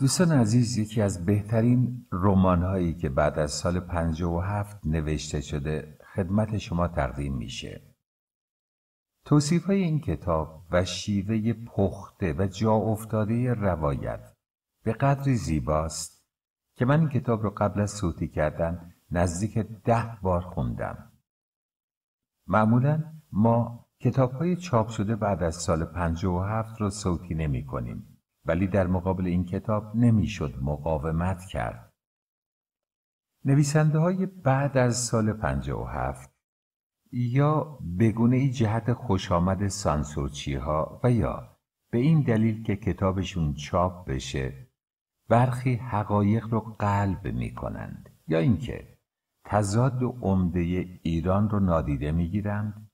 دوستان عزیز یکی از بهترین رمان هایی که بعد از سال 57 نوشته شده خدمت شما تقدیم میشه. توصیف های این کتاب و شیوه پخته و جا افتاده روایت به قدری زیباست که من این کتاب رو قبل از صوتی کردن نزدیک ده بار خوندم. معمولا ما کتاب های چاپ شده بعد از سال 57 رو صوتی نمی کنیم ولی در مقابل این کتاب نمیشد مقاومت کرد. نویسنده های بعد از سال 57 یا بگونه ای جهت خوش آمد سانسورچی ها و یا به این دلیل که کتابشون چاپ بشه برخی حقایق رو قلب می کنند یا اینکه تضاد و عمده ایران رو نادیده می گیرند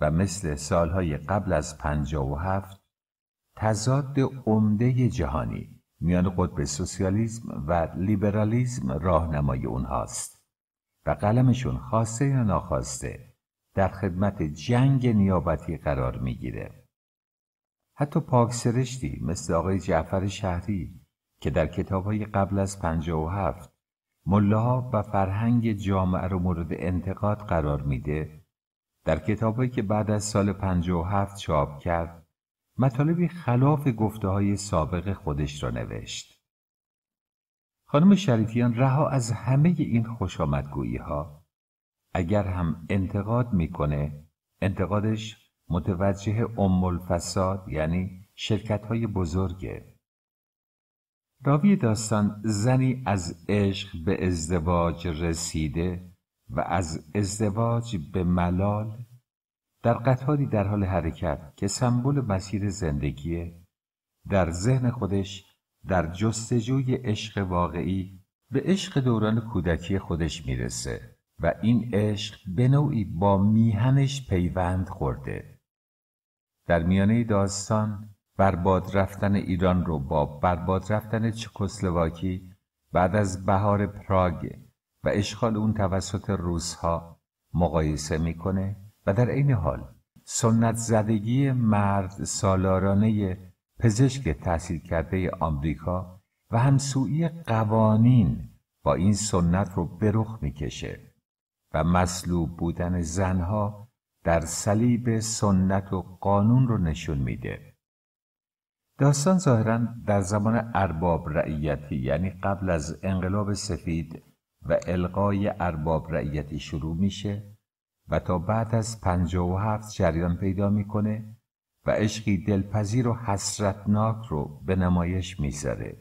و مثل سالهای قبل از 57 تضاد عمده جهانی میان قطب سوسیالیسم و لیبرالیسم راهنمای اونهاست و قلمشون خواسته یا ناخواسته در خدمت جنگ نیابتی قرار میگیره حتی پاکسرشتی مثل آقای جعفر شهری که در کتابهای قبل از 57 ملاها و فرهنگ جامعه رو مورد انتقاد قرار میده در کتابهایی که بعد از سال 57 چاپ کرد مطالبی خلاف گفته های سابق خودش را نوشت. خانم شریفیان رها از همه این خوش ها اگر هم انتقاد میکنه انتقادش متوجه ام الفساد یعنی شرکت های بزرگه راوی داستان زنی از عشق به ازدواج رسیده و از ازدواج به ملال در قطاری در حال حرکت که سمبل مسیر زندگی در ذهن خودش در جستجوی عشق واقعی به عشق دوران کودکی خودش میرسه و این عشق به نوعی با میهنش پیوند خورده در میانه داستان برباد رفتن ایران رو با برباد رفتن چکسلواکی بعد از بهار پراگ و اشغال اون توسط روسها مقایسه میکنه و در عین حال سنت زدگی مرد سالارانه پزشک تحصیل کرده آمریکا و همسویی قوانین با این سنت رو برخ میکشه و مصلوب بودن زنها در صلیب سنت و قانون رو نشون میده داستان ظاهرا در زمان ارباب رعیتی یعنی قبل از انقلاب سفید و القای ارباب رعیتی شروع میشه و تا بعد از پنجاه و هفت جریان پیدا میکنه و عشقی دلپذیر و حسرتناک رو به نمایش میذاره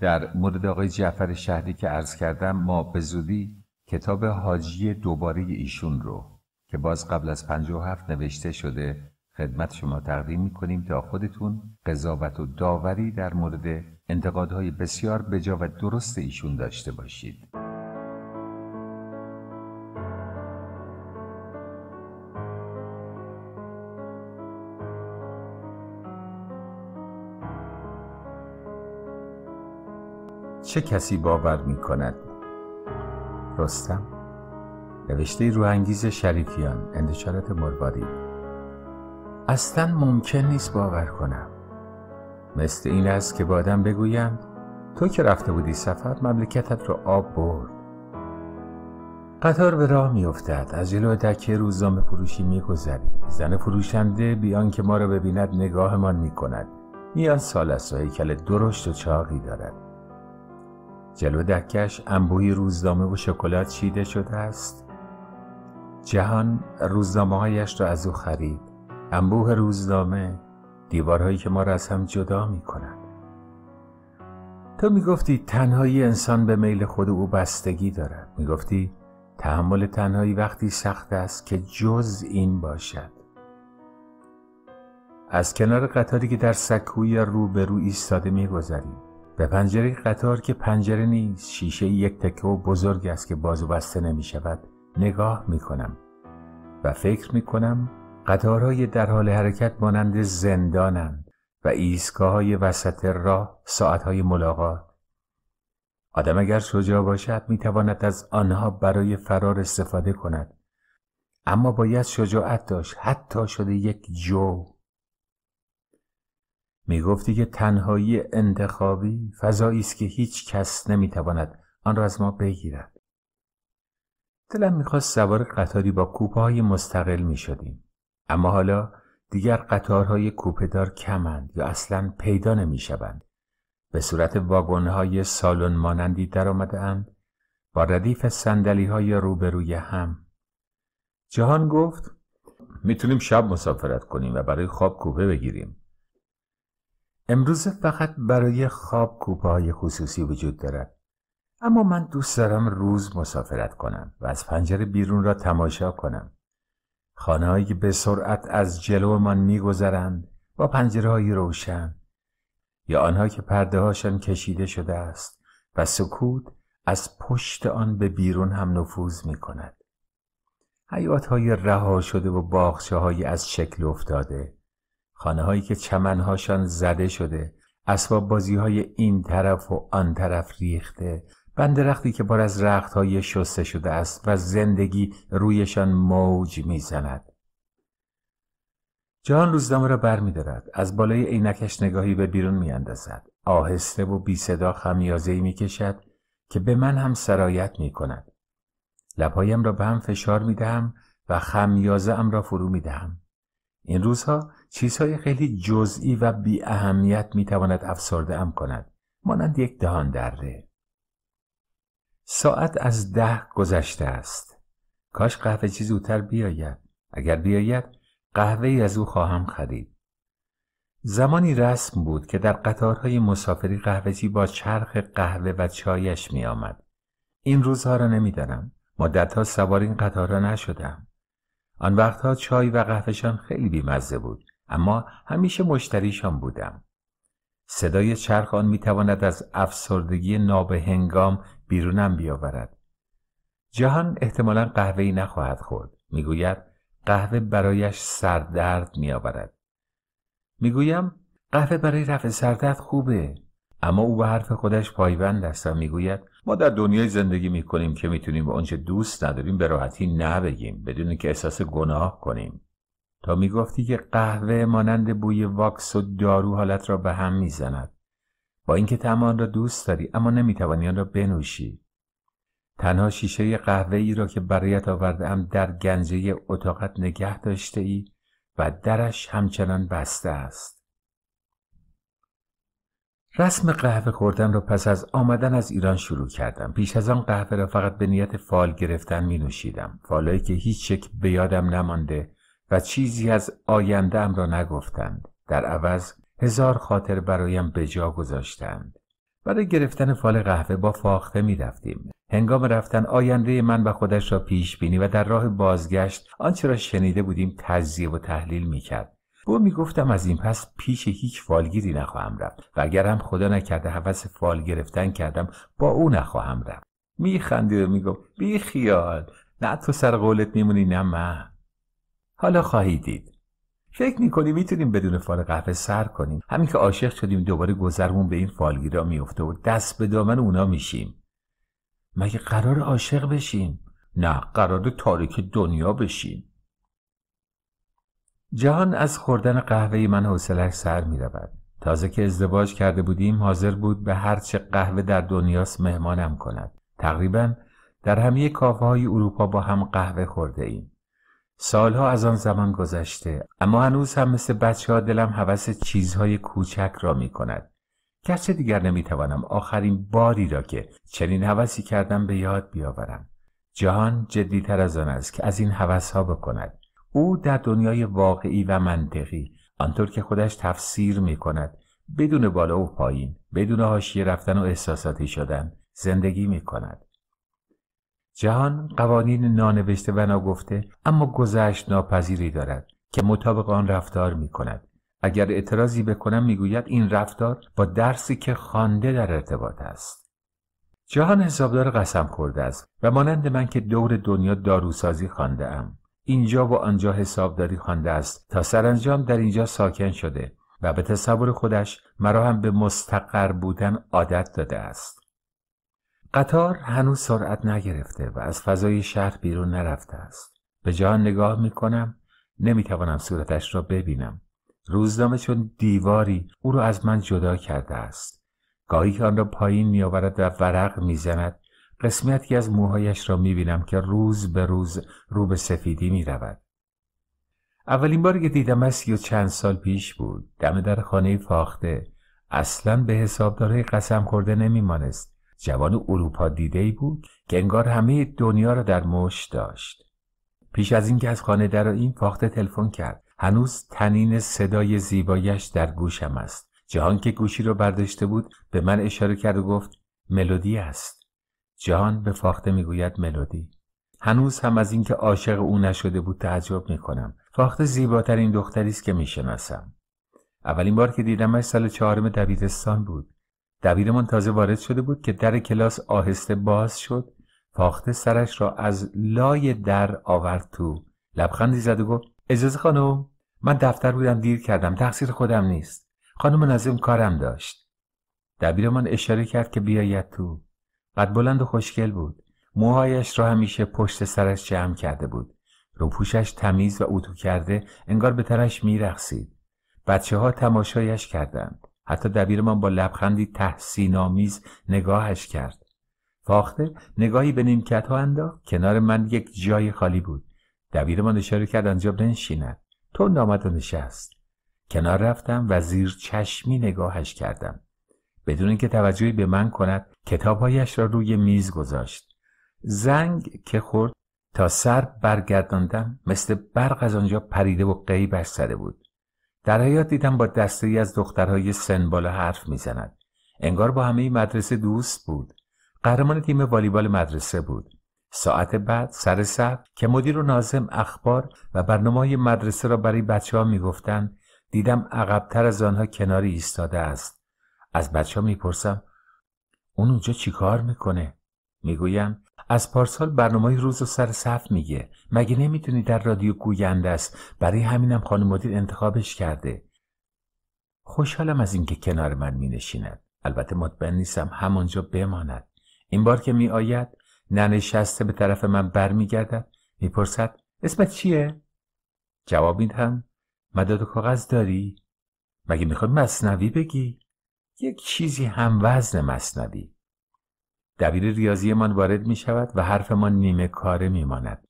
در مورد آقای جعفر شهری که عرض کردم ما به زودی کتاب حاجی دوباره ایشون رو که باز قبل از هفت نوشته شده خدمت شما تقدیم میکنیم تا خودتون قضاوت و داوری در مورد انتقادهای بسیار بجا و درست ایشون داشته باشید چه کسی باور می کند؟ رستم نوشته روهنگیز شریفیان انتشارات مرباری اصلا ممکن نیست باور کنم مثل این است که بادم بگویم تو که رفته بودی سفر مملکتت رو آب برد قطار به راه میافتد از جلو دکه روزنامه فروشی میگذریم زن فروشنده بیان که ما را ببیند نگاهمان میکند میان سال است و هیکل درشت و چاقی دارد جلو دکش انبوهی روزنامه و شکلات چیده شده است جهان روزنامه هایش را از او خرید انبوه روزنامه دیوارهایی که ما را از هم جدا می کند تو می گفتی تنهایی انسان به میل خود او بستگی دارد می گفتی تحمل تنهایی وقتی سخت است که جز این باشد از کنار قطاری که در سکوی یا روبرو ایستاده گذاریم. به پنجره قطار که پنجره نیست شیشه یک تکه و بزرگ است که باز و بسته نمی شود نگاه می کنم و فکر می کنم قطارهای در حال حرکت مانند زندانند و ایستگاه های وسط راه ساعت های ملاقات آدم اگر شجاع باشد می تواند از آنها برای فرار استفاده کند اما باید شجاعت داشت حتی شده یک جو می گفتی که تنهایی انتخابی فضایی است که هیچ کس نمیتواند آن را از ما بگیرد. دلم میخواست سوار قطاری با کوپه های مستقل می شدیم. اما حالا دیگر قطارهای دار کمند یا اصلا پیدا نمی شوند. به صورت های سالن مانندی در اند با ردیف سندلی های روبروی هم. جهان گفت میتونیم شب مسافرت کنیم و برای خواب کوپه بگیریم. امروز فقط برای خواب کوپه های خصوصی وجود دارد اما من دوست دارم روز مسافرت کنم و از پنجره بیرون را تماشا کنم خانه هایی به سرعت از جلومان میگذرند با پنجره های روشن یا آنها که پرده کشیده شده است و سکوت از پشت آن به بیرون هم نفوذ می کند حیات های رها شده و باخشه های از شکل افتاده خانه هایی که چمنهاشان زده شده اسباب بازی های این طرف و آن طرف ریخته بند رختی که پر از رخت های شسته شده است و زندگی رویشان موج میزند. جان روزنامه را برمیدارد از بالای عینکش نگاهی به بیرون اندازد آهسته و بی صدا خمیازه می کشد که به من هم سرایت می کند. لبهایم را به هم فشار می دهم و خمیازه ام را فرو می دهم. این روزها چیزهای خیلی جزئی و بی اهمیت می تواند افسرده ام کند مانند یک دهان درده. ساعت از ده گذشته است کاش قهوه چیز زودتر بیاید اگر بیاید قهوه از او خواهم خرید زمانی رسم بود که در قطارهای مسافری قهوهچی با چرخ قهوه و چایش می آمد. این روزها را مدت مدتها سوار این قطارها نشدم آن وقتها چای و قهوهشان خیلی بیمزه بود اما همیشه مشتریشان بودم صدای چرخ آن میتواند از افسردگی نابهنگام بیرونم بیاورد جهان احتمالا قهوه‌ای نخواهد خورد میگوید قهوه برایش سردرد میآورد میگویم قهوه برای رفع سردرد خوبه اما او به حرف خودش پایبند است و میگوید ما در دنیای زندگی می کنیم که میتونیم به آنچه دوست نداریم به راحتی نبگیم بدون که احساس گناه کنیم تا میگفتی که قهوه مانند بوی واکس و دارو حالت را به هم میزند با اینکه تمام آن را دوست داری اما نمیتوانی آن را بنوشی تنها شیشه قهوه ای را که برایت آوردهام در گنجه اتاقت نگه داشته ای و درش همچنان بسته است رسم قهوه خوردن را پس از آمدن از ایران شروع کردم پیش از آن قهوه را فقط به نیت فال گرفتن می نوشیدم فالایی که هیچ شک به یادم نمانده و چیزی از آیندهام را نگفتند در عوض هزار خاطر برایم به جا گذاشتند برای گرفتن فال قهوه با فاخته می رفتیم. هنگام رفتن آینده من و خودش را پیش بینی و در راه بازگشت آنچه را شنیده بودیم تجزیه و تحلیل می کرد. او میگفتم از این پس پیش هیچ فالگیری نخواهم رفت و هم خدا نکرده حوس فال گرفتن کردم با او نخواهم رفت میخندید و میگفت بی خیال نه تو سر قولت میمونی نه من حالا خواهی دید فکر میکنی میتونیم بدون فال قهوه سر کنیم همین که عاشق شدیم دوباره گذرمون به این فالگیرا میفته و دست به دامن اونا میشیم مگه قرار عاشق بشیم نه قرار تاریک دنیا بشیم جهان از خوردن قهوه من حوصلش سر می رود. تازه که ازدواج کرده بودیم حاضر بود به هر چه قهوه در دنیاست مهمانم کند. تقریبا در همه کافه های اروپا با هم قهوه خورده ایم. سالها از آن زمان گذشته اما هنوز هم مثل بچه ها دلم حوس چیزهای کوچک را می کند. گرچه دیگر نمیتوانم آخرین باری را که چنین حوثی کردم به یاد بیاورم. جهان جدیتر از آن است که از این حوث ها بکند. او در دنیای واقعی و منطقی آنطور که خودش تفسیر می کند بدون بالا و پایین بدون حاشیه رفتن و احساساتی شدن زندگی می کند جهان قوانین نانوشته و ناگفته اما گذشت ناپذیری دارد که مطابق آن رفتار می کند اگر اعتراضی بکنم میگوید این رفتار با درسی که خوانده در ارتباط است جهان حسابدار قسم خورده است و مانند من که دور دنیا داروسازی خوانده ام اینجا و آنجا حسابداری خوانده است تا سرانجام در اینجا ساکن شده و به تصور خودش مرا هم به مستقر بودن عادت داده است قطار هنوز سرعت نگرفته و از فضای شهر بیرون نرفته است به جهان نگاه میکنم، نمیتوانم صورتش را ببینم روزنامه چون دیواری او را از من جدا کرده است گاهی که آن را پایین میآورد و ورق می قسمتی از موهایش را می بینم که روز به روز رو به سفیدی می رود. اولین باری که دیدم از و چند سال پیش بود دم در خانه فاخته اصلا به داره قسم خورده نمیمانست جوان اروپا دیده ای بود که انگار همه دنیا را در مش داشت پیش از اینکه از خانه در این فاخته تلفن کرد هنوز تنین صدای زیبایش در گوشم است جهان که گوشی را برداشته بود به من اشاره کرد و گفت ملودی است جان به فاخته میگوید ملودی هنوز هم از اینکه عاشق او نشده بود تعجب میکنم فاخته زیباترین دختری است که میشناسم اولین بار که دیدمش سال چهارم دبیرستان بود دبیرمان تازه وارد شده بود که در کلاس آهسته باز شد فاخته سرش را از لای در آورد تو لبخندی زد و گفت اجازه خانم من دفتر بودم دیر کردم تقصیر خودم نیست خانم نظیم کارم داشت دبیرمان اشاره کرد که بیاید تو قد بلند و خوشگل بود موهایش را همیشه پشت سرش جمع کرده بود روپوشش تمیز و اتو کرده انگار به ترش میرقصید بچه ها تماشایش کردند حتی دبیرمان با لبخندی تحسینآمیز نگاهش کرد فاخته نگاهی به نیمکت ها انداخت کنار من یک جای خالی بود دبیرمان اشاره کرد آنجا بنشیند تو آمد و نشست کنار رفتم و زیر چشمی نگاهش کردم بدون اینکه توجهی به من کند کتابهایش را روی میز گذاشت زنگ که خورد تا سر برگرداندم مثل برق از آنجا پریده و قیبش زده بود در حیات دیدم با دسته ای از دخترهای سن بالا حرف میزند انگار با همه مدرسه دوست بود قهرمان تیم والیبال مدرسه بود ساعت بعد سر سر که مدیر و نازم اخبار و برنامه های مدرسه را برای بچه ها می دیدم عقبتر از آنها کناری ایستاده است از بچه ها میپرسم اون اونجا چیکار میکنه؟ میگویم از پارسال برنامه روز و سر صف میگه مگه نمیتونی در رادیو گوینده است برای همینم خانم مدیر انتخابش کرده خوشحالم از اینکه کنار من می البته مطمئن نیستم همانجا بماند این بار که می آید ننشسته به طرف من برمیگردد میپرسد اسمت چیه جواب میدهم مداد و کاغذ داری مگه میخوای مصنوی بگی یک چیزی هم وزن مصنوی دبیر ریاضی من وارد می شود و حرف ما نیمه کاره می ماند.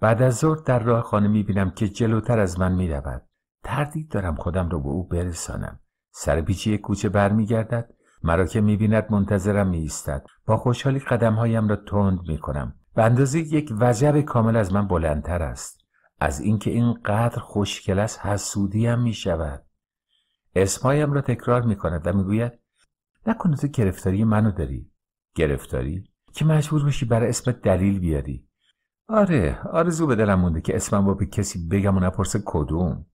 بعد از ظهر در راه خانه می بینم که جلوتر از من می رود. تردید دارم خودم را به او برسانم. سر پیچی کوچه بر می گردد. مرا که می بیند منتظرم می ایستد. با خوشحالی قدم هایم را تند می کنم. به اندازه یک وجب کامل از من بلندتر است. از اینکه اینقدر است حسودیم می شود. اسمایم را تکرار می کند و میگوید نکنه تو گرفتاری منو داری گرفتاری که مجبور باشی برای اسمت دلیل بیاری آره آرزو به دلم مونده که اسمم با به کسی بگم و نپرسه کدوم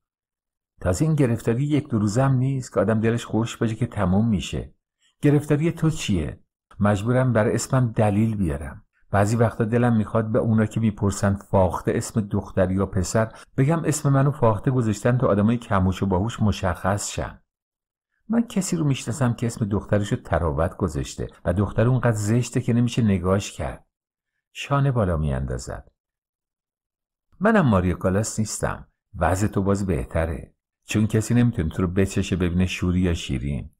تازه این گرفتاری یک دو روزم نیست که آدم دلش خوش باشه که تموم میشه گرفتاری تو چیه مجبورم برای اسمم دلیل بیارم بعضی وقتا دلم میخواد به اونا که میپرسن فاخته اسم دختر یا پسر بگم اسم منو فاخته گذاشتن تا آدمای کموش و باهوش مشخص شن من کسی رو میشناسم که اسم دخترش رو تراوت گذاشته و دختر اونقدر زشته که نمیشه نگاش کرد شانه بالا میاندازد منم ماریا کالاس نیستم وضع تو باز بهتره چون کسی نمیتونه تو رو بچشه ببینه شوری یا شیرین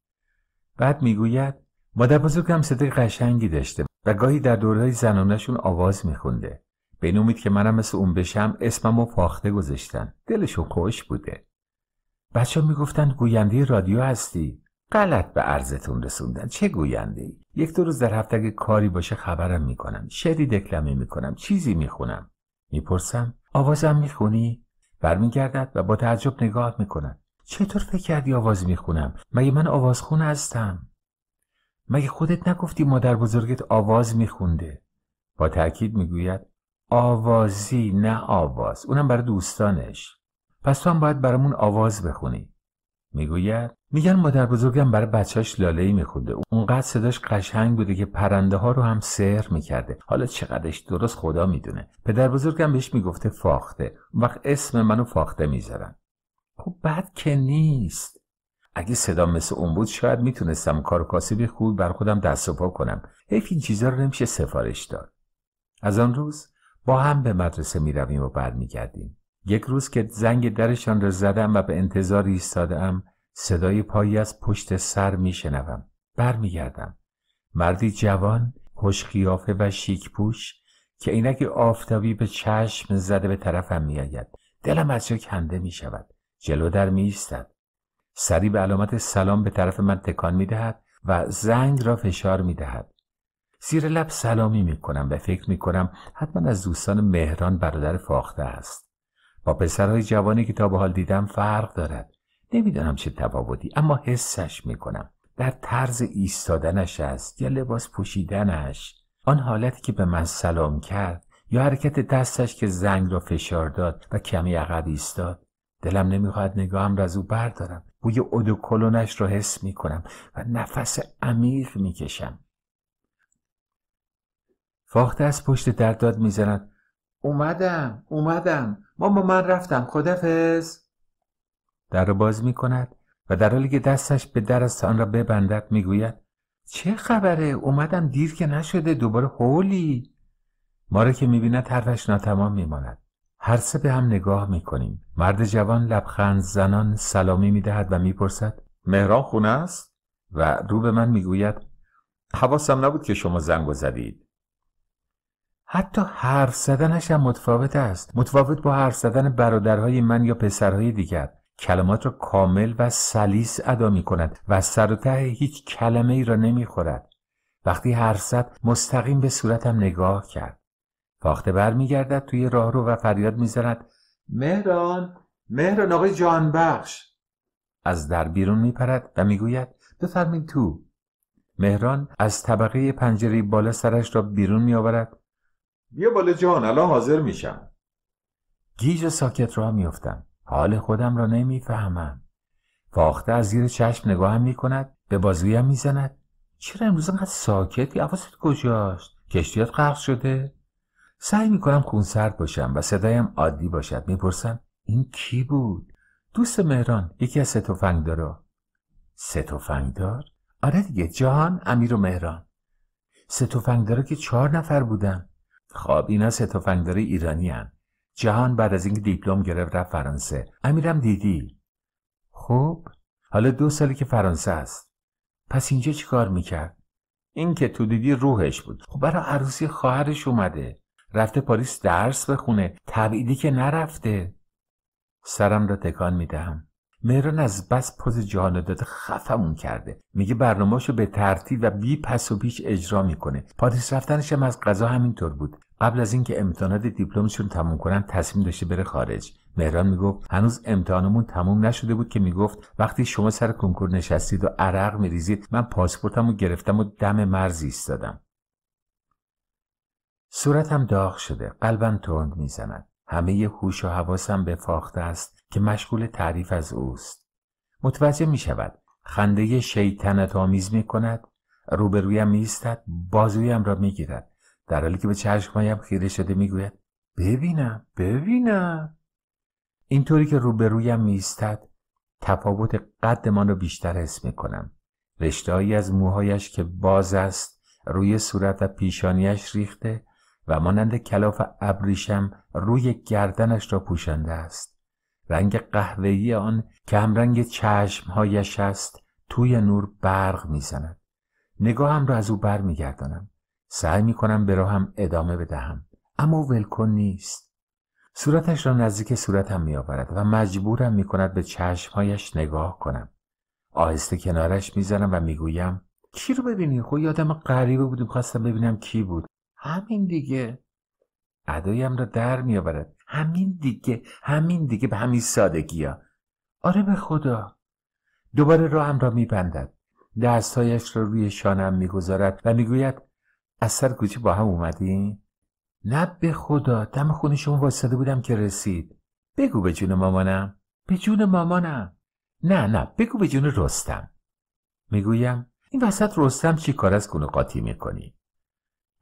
بعد میگوید مادر بزرگم صدای قشنگی داشته و گاهی در دورهای زنانشون آواز میخونده به این امید که منم مثل اون بشم اسمم رو فاخته گذاشتن دلشو خوش بوده بچه میگفتن گوینده رادیو هستی غلط به عرضتون رسوندن چه گوینده یک دو روز در هفته اگه کاری باشه خبرم میکنم شعری دکلمه میکنم چیزی میخونم میپرسم آوازم میخونی برمیگردد و با تعجب نگاه میکنم چطور فکر کردی آواز میخونم مگه من آوازخون هستم مگه خودت نگفتی مادر بزرگت آواز میخونده با تأکید میگوید آوازی نه آواز اونم برای دوستانش پس تو هم باید برامون آواز بخونی میگوید میگن مادر بزرگم برای بچهش لالهی میخونده اونقدر صداش قشنگ بوده که پرنده ها رو هم سر میکرده حالا چقدرش درست خدا میدونه پدر بزرگم بهش میگفته فاخته وقت اسم منو فاخته میذارن خب بد که نیست اگه صدا مثل اون بود شاید میتونستم کار کاسبی خوب بر خودم دست و پا کنم حیف این چیزا رو نمیشه سفارش داد از آن روز با هم به مدرسه می رویم و بعد یک روز که زنگ درشان را زدم و به انتظار ایستادم صدای پایی از پشت سر می شنوم. بر گردم. مردی جوان، خوش خیافه و شیک پوش که اینک آفتابی به چشم زده به طرفم میآید دلم از جا کنده می شود. جلو در می ایستد. سریع به علامت سلام به طرف من تکان می دهد و زنگ را فشار می دهد. زیر لب سلامی می کنم و فکر می کنم حتما از دوستان مهران برادر فاخته است. با پسرهای جوانی که تا به حال دیدم فرق دارد. نمیدانم چه تفاوتی اما حسش می کنم. در طرز ایستادنش است یا لباس پوشیدنش آن حالتی که به من سلام کرد یا حرکت دستش که زنگ را فشار داد و کمی عقب ایستاد دلم نمیخواهد نگاهم را از او بردارم بوی ادوکلونش رو حس می کنم و نفس عمیق می کشم. فاخته از پشت در داد می زند. اومدم اومدم ماما من رفتم خدافز در رو باز می کند و در حالی که دستش به در از آن را ببندد میگوید چه خبره اومدم دیر که نشده دوباره هولی ما را که بیند حرفش ناتمام ماند هر سه به هم نگاه میکنیم مرد جوان لبخند زنان سلامی میدهد و میپرسد مهران خونه است و رو به من میگوید حواسم نبود که شما زنگ زدید حتی حرف زدنش هم متفاوت است متفاوت با حرف زدن برادرهای من یا پسرهای دیگر کلمات را کامل و سلیس ادا می کند و سر و ته هیچ کلمه ای را نمی خورد. وقتی هر زد مستقیم به صورتم نگاه کرد فاخته بر میگردد توی راهرو و فریاد میزند مهران مهران آقای جانبخش از در بیرون میپرد و میگوید بفرمین تو مهران از طبقه پنجره بالا سرش را بیرون میآورد بیا بالا جان الان حاضر میشم گیج ساکت را میافتم حال خودم را نمیفهمم فاخته از زیر چشم نگاهم میکند به بازویم میزند چرا امروز انقدر ساکتی حواست کجاست کشتیات غرق شده سعی میکنم خونسرد باشم و صدایم عادی باشد میپرسم این کی بود دوست مهران یکی از ستوفنگ ستوفنگدار؟ آره دیگه جهان امیر و مهران ستوفنگ که چهار نفر بودن خب اینا ستوفنگ ایرانی هن. جهان بعد از اینکه دیپلم گرفت رفت فرانسه امیرم دیدی خب حالا دو سالی که فرانسه است پس اینجا چیکار میکرد این که تو دیدی روحش بود خب برای عروسی خواهرش اومده رفته پاریس درس بخونه تبعیدی که نرفته سرم را تکان میدهم مهران از بس پوز جهان داده خفمون کرده میگه برنامهاشو به ترتیب و بی پس و پیش اجرا میکنه پاریس رفتنش هم از قضا همینطور بود قبل از اینکه امتحانات دیپلمشون تموم کنن تصمیم داشته بره خارج مهران میگفت هنوز امتحانمون تموم نشده بود که میگفت وقتی شما سر کنکور نشستید و عرق میریزید من پاسپورتم گرفتم و دم مرزی ایستادم صورتم داغ شده قلبم تند میزند همه هوش و حواسم به فاخته است که مشغول تعریف از اوست متوجه می شود خنده شیطنت آمیز می کند روبرویم میستد بازویم را میگیرد در حالی که به چشمهایم خیره شده میگوید ببینم ببینم اینطوری که روبرویم میستد تفاوت قدمان را بیشتر حس میکنم رشتههایی از موهایش که باز است روی صورت و پیشانیش ریخته و مانند کلاف ابریشم روی گردنش را پوشنده است رنگ قهوه‌ای آن که رنگ چشمهایش است توی نور برق میزند نگاهم را از او برمیگردانم سعی میکنم به راهم ادامه بدهم اما ولکن نیست صورتش را نزدیک صورتم میآورد و مجبورم میکند به چشمهایش نگاه کنم آهسته کنارش میزنم و میگویم کی رو ببینی خب یادم غریبه بود میخواستم ببینم کی بود همین دیگه ادایم را در میآورد همین دیگه همین دیگه به همین سادگی ها آره به خدا دوباره راهم را میبندد دستهایش را روی شانم میگذارد و میگوید از سر کوچه با هم اومدیم نه به خدا دم خونه شما واسطه بودم که رسید بگو به جون مامانم به جون مامانم نه نه بگو به جون رستم میگویم این وسط رستم چی کار از کنو قاطی میکنی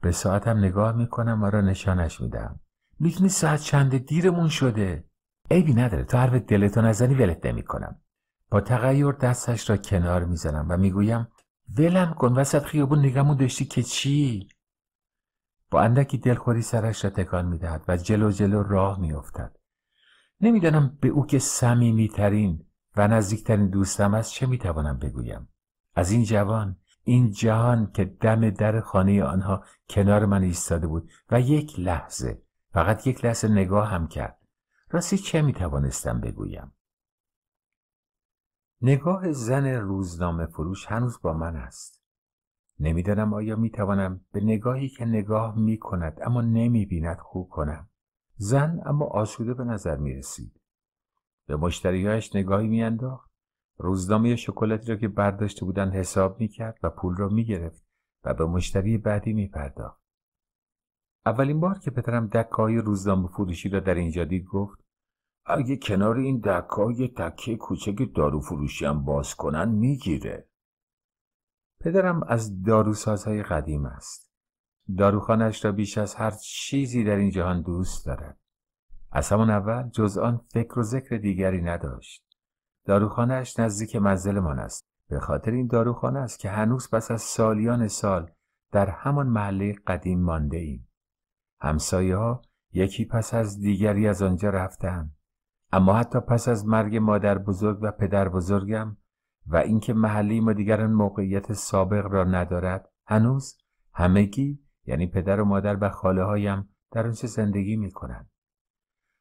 به ساعتم نگاه میکنم و را نشانش میدم میتونی ساعت چند دیرمون شده عیبی نداره تو حرف دلتو نزنی ولت نمیکنم با تغییر دستش را کنار میزنم و میگویم ولم کن وسط خیابون نگمون داشتی که چی با اندکی دلخوری سرش را تکان میدهد و جلو جلو راه میافتد نمیدانم به او که صمیمیترین و نزدیکترین دوستم است چه میتوانم بگویم از این جوان این جهان که دم در خانه آنها کنار من ایستاده بود و یک لحظه فقط یک لحظه نگاه هم کرد راستی چه می توانستم بگویم نگاه زن روزنامه فروش هنوز با من است نمیدانم آیا می توانم به نگاهی که نگاه می کند اما نمی بیند خوب کنم زن اما آسوده به نظر می رسید به مشتریهایش نگاهی میانداخت روزنامه شکلاتی را که برداشته بودن حساب کرد و پول را میگرفت و به مشتری بعدی پرداخت. اولین بار که پدرم دکه های روزنامه فروشی را در اینجا دید گفت اگه کنار این دکه های تکه کوچک دارو فروشی هم باز کنن میگیره پدرم از داروسازهای قدیم است داروخانش را بیش از هر چیزی در این جهان دوست دارد از همان اول جز آن فکر و ذکر دیگری نداشت داروخانهاش نزدیک منزلمان است به خاطر این داروخانه است که هنوز پس از سالیان سال در همان محله قدیم مانده ایم همسایه ها یکی پس از دیگری از آنجا رفتم اما حتی پس از مرگ مادر بزرگ و پدر بزرگم و اینکه محلی ما دیگر موقعیت سابق را ندارد هنوز همگی یعنی پدر و مادر و خاله هایم در آنجا زندگی می کنند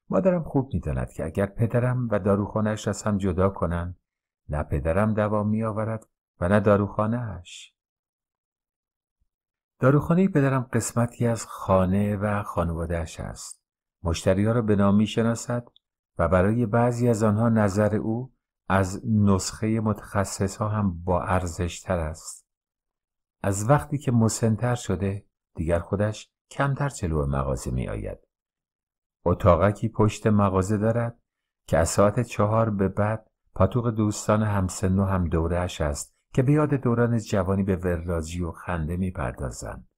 مادرم خوب میداند که اگر پدرم و داروخانهاش از هم جدا کنند نه پدرم دوام میآورد و نه داروخانهاش داروخانه پدرم قسمتی از خانه و خانوادهش است مشتریها را به نام میشناسد و برای بعضی از آنها نظر او از نسخه متخصص ها هم با ارزش تر است از وقتی که مسنتر شده دیگر خودش کمتر چلو مغازه می آید اتاقکی پشت مغازه دارد که از ساعت چهار به بعد پاتوق دوستان همسن و هم دورهش است که به یاد دوران جوانی به وراجی و خنده میپردازند.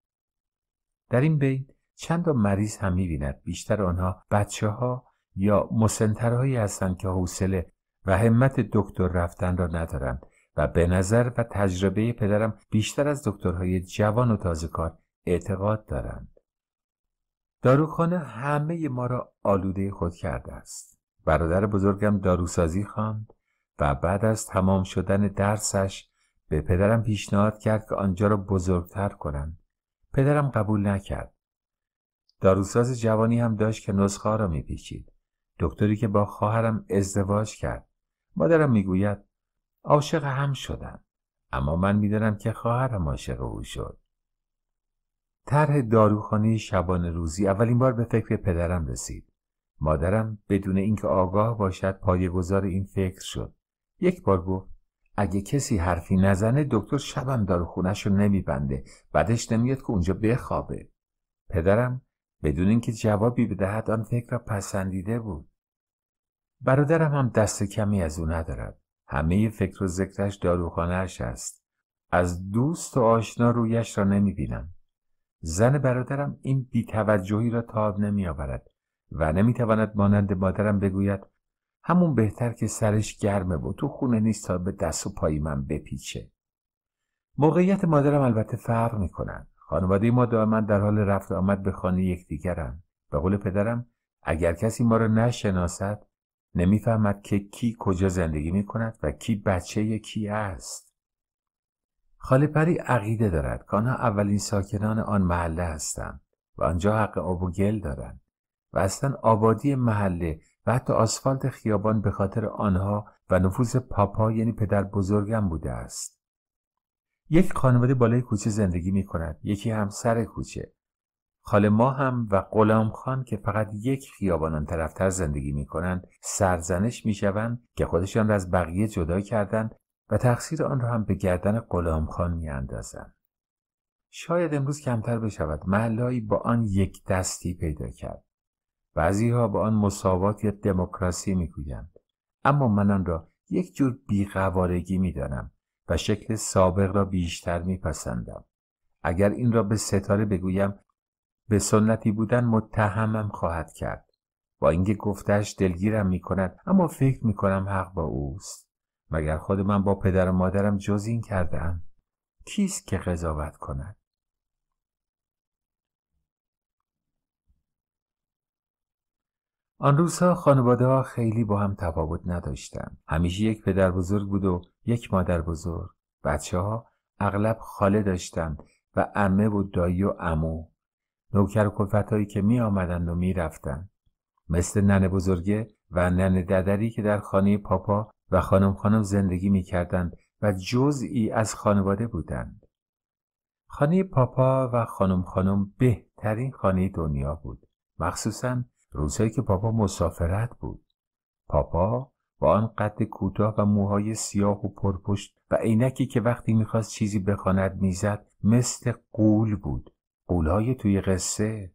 در این بین چند تا مریض هم بیند بیشتر آنها بچه ها یا مسنترهایی هستند که حوصله و همت دکتر رفتن را ندارند و به نظر و تجربه پدرم بیشتر از دکترهای جوان و تازه کار اعتقاد دارند. داروخانه همه ما را آلوده خود کرده است برادر بزرگم داروسازی خواند و بعد از تمام شدن درسش به پدرم پیشنهاد کرد که آنجا را بزرگتر کنند پدرم قبول نکرد داروساز جوانی هم داشت که نسخه را میپیچید دکتری که با خواهرم ازدواج کرد مادرم میگوید عاشق هم شدند اما من میدانم که خواهرم عاشق او شد طرح داروخانه شبان روزی اولین بار به فکر پدرم رسید. مادرم بدون اینکه آگاه باشد گذار این فکر شد. یک بار گفت اگه کسی حرفی نزنه دکتر شبم داروخانهشو رو نمیبنده بعدش نمیاد که اونجا بخوابه. پدرم بدون اینکه جوابی بدهد آن فکر را پسندیده بود. برادرم هم دست کمی از او ندارد. همه فکر و ذکرش داروخانهش است. از دوست و آشنا رویش را نمی بینم. زن برادرم این بیتوجهی را تاب نمیآورد و نمیتواند مانند مادرم بگوید همون بهتر که سرش گرمه و تو خونه نیست تا به دست و پای من بپیچه موقعیت مادرم البته فرق کنند خانواده ما دائما در حال رفت آمد به خانه یکدیگرند به قول پدرم اگر کسی ما را نشناسد نمیفهمد که کی کجا زندگی می کند و کی بچه کی است پری عقیده دارد که آنها اولین ساکنان آن محله هستند و آنجا حق آب و گل دارند و اصلا آبادی محله و حتی آسفالت خیابان به خاطر آنها و نفوذ پاپا یعنی پدر بزرگم بوده است. یک خانواده بالای کوچه زندگی می کند. یکی سر کوچه. خاله ما هم و غلام خان که فقط یک خیابان آن طرفتر زندگی می کنند سرزنش می شوند که خودشان را از بقیه جدا کردند و تقصیر آن را هم به گردن می اندازن. شاید امروز کمتر بشود محلایی با آن یک دستی پیدا کرد بعضیها با آن مساوات یا دموکراسی میگویند اما من آن را یک جور بیقوارگی میدانم و شکل سابق را بیشتر میپسندم اگر این را به ستاره بگویم به سنتی بودن متهمم خواهد کرد با اینکه گفتش دلگیرم میکند اما فکر میکنم حق با اوست مگر خود من با پدر و مادرم جز این ام کیست که قضاوت کند آن روزها خانواده ها خیلی با هم تفاوت نداشتند. همیشه یک پدر بزرگ بود و یک مادر بزرگ. بچه ها اغلب خاله داشتند و امه و دایی و امو. نوکر و کلفت هایی که می آمدند و می مثل ننه بزرگه و ننه ددری که در خانه پاپا و خانم خانم زندگی می کردند و جزئی از خانواده بودند. خانه پاپا و خانم خانم بهترین خانه دنیا بود. مخصوصا روزهایی که پاپا مسافرت بود. پاپا با آن قد کوتاه و موهای سیاه و پرپشت و عینکی که وقتی میخواست چیزی بخواند میزد مثل قول بود. قولهای توی قصه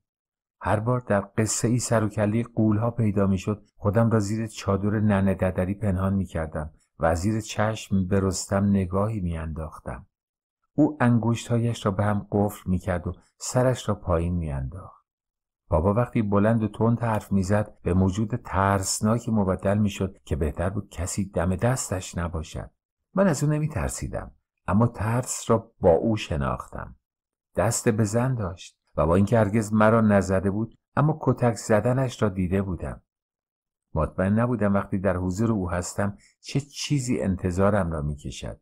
هر بار در قصه ای سر و کله قولها پیدا میشد خودم را زیر چادر ننه ددری پنهان میکردم و زیر چشم به رستم نگاهی میانداختم او هایش را به هم قفل کرد و سرش را پایین میانداخت بابا وقتی بلند و تند حرف میزد به موجود ترسناکی مبدل میشد که بهتر بود کسی دم دستش نباشد من از او ترسیدم. اما ترس را با او شناختم دست زن داشت و با اینکه هرگز مرا نزده بود اما کتک زدنش را دیده بودم مطمئن نبودم وقتی در حضور او هستم چه چیزی انتظارم را کشد